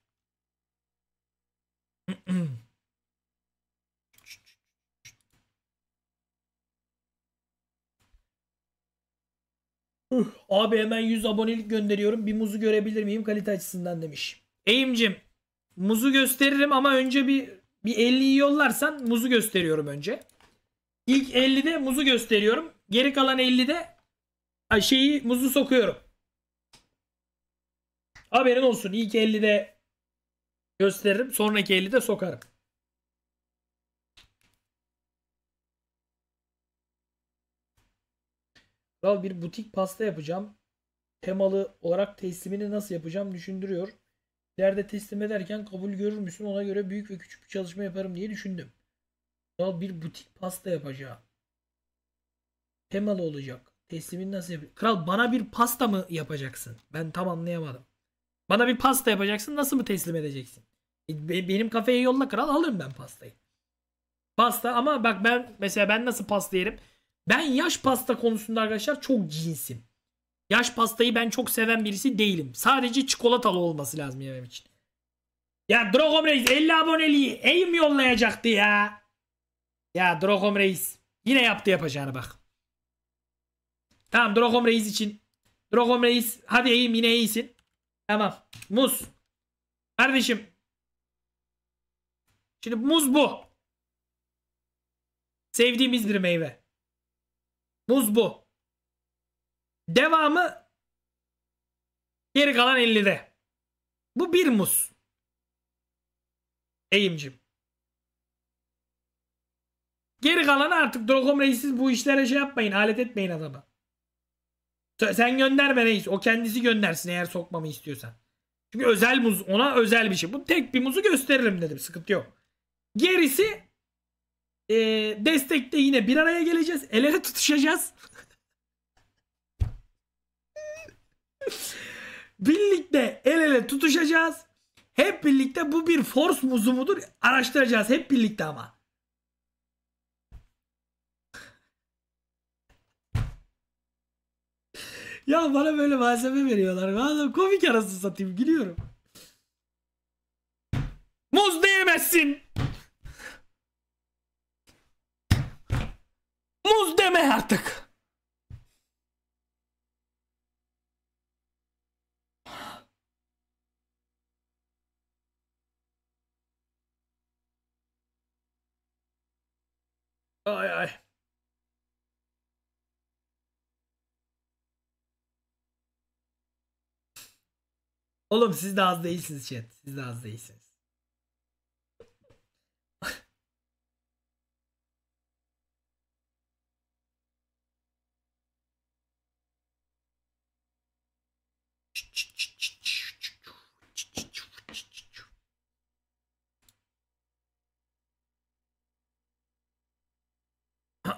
(clears throat) Abi hemen 100 abonelik gönderiyorum. Bir muzu görebilir miyim kalite açısından demiş. Eğimcim muzu gösteririm ama önce bir bir 50'yi yollarsan muzu gösteriyorum önce. İlk 50'de muzu gösteriyorum. Geri kalan 50'de şeyi muzu sokuyorum. Haberin olsun. İlk 50'de gösteririm. Sonraki 50'de sokarım. Kral bir butik pasta yapacağım. Temalı olarak teslimini nasıl yapacağım düşündürüyor. İleride teslim ederken kabul görür müsün ona göre büyük ve küçük bir çalışma yaparım diye düşündüm. Kral bir butik pasta yapacağı, Temalı olacak. Teslimin nasıl yapayım? Kral bana bir pasta mı yapacaksın? Ben tam anlayamadım. Bana bir pasta yapacaksın nasıl mı teslim edeceksin? E, benim kafeye yolla kral alırım ben pastayı. Pasta ama bak ben mesela ben nasıl pasta yerim? Ben yaş pasta konusunda arkadaşlar çok cinsim. Yaş pastayı ben çok seven birisi değilim. Sadece çikolatalı olması lazım yemem için. Ya Drogom Reis 50 aboneliği eğim yollayacaktı ya. Ya Drogom Reis yine yaptı yapacağını bak. Tamam Drogom Reis için. Drogom Reis hadi eğim yine iyisin. Tamam. Muz. Kardeşim. Şimdi muz bu. Sevdiğimiz bir meyve. Muz bu. Devamı geri kalan 50'de. Bu bir mus, Eğimcim. Geri kalanı artık Drogon Reis bu işlere şey yapmayın. Alet etmeyin adama. Sen gönderme reis. O kendisi göndersin eğer sokmamı istiyorsan. Çünkü özel muz ona özel bir şey. Bu tek bir muzu gösteririm dedim. Sıkıntı yok. Gerisi e, destekte yine bir araya geleceğiz. El ele tutuşacağız. (laughs) birlikte el ele tutuşacağız. Hep birlikte bu bir force muzu mudur? Araştıracağız hep birlikte ama. ya bana böyle malzeme veriyorlar. Vallahi komik arası satayım gülüyorum. Muz diyemezsin. Muz deme artık. Ay ay. Oğlum siz de az değilsiniz chat. Siz de az değilsiniz.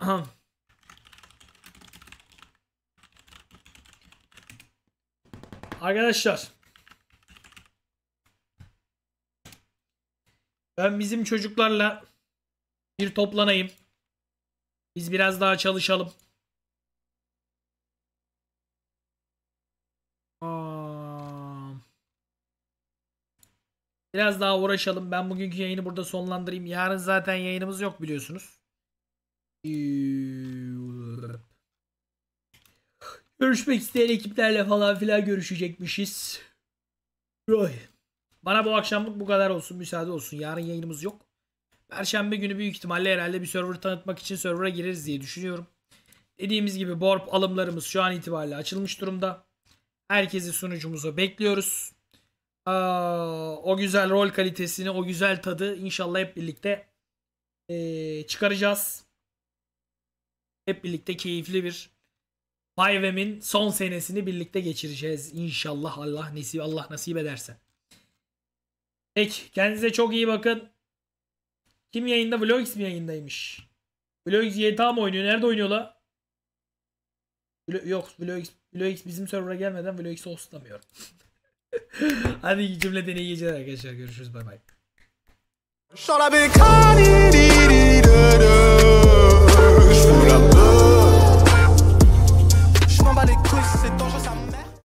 (clears throat) Arkadaşlar. Ben bizim çocuklarla bir toplanayım. Biz biraz daha çalışalım. Biraz daha uğraşalım. Ben bugünkü yayını burada sonlandırayım. Yarın zaten yayınımız yok biliyorsunuz. Görüşmek isteyen ekiplerle falan filan görüşecekmişiz. Bana bu akşamlık bu kadar olsun. Müsaade olsun. Yarın yayınımız yok. Perşembe günü büyük ihtimalle herhalde bir server tanıtmak için server'a gireriz diye düşünüyorum. Dediğimiz gibi borp alımlarımız şu an itibariyle açılmış durumda. Herkesi sunucumuza bekliyoruz. Aa, o güzel rol kalitesini, o güzel tadı inşallah hep birlikte ee, çıkaracağız. Hep birlikte keyifli bir Payvem'in son senesini birlikte geçireceğiz. İnşallah Allah nasip, Allah nasip ederse. Peki kendinize çok iyi bakın. Kim yayında? Vlogix mi yayındaymış? Vlogix GTA mı oynuyor? Nerede oynuyor la? Vlo Yok Vlogix, Vlogix bizim server'a gelmeden Vlogix'i hostlamıyorum. (laughs) Hadi iyi cümleden iyi geceler arkadaşlar. Görüşürüz. Bay bay.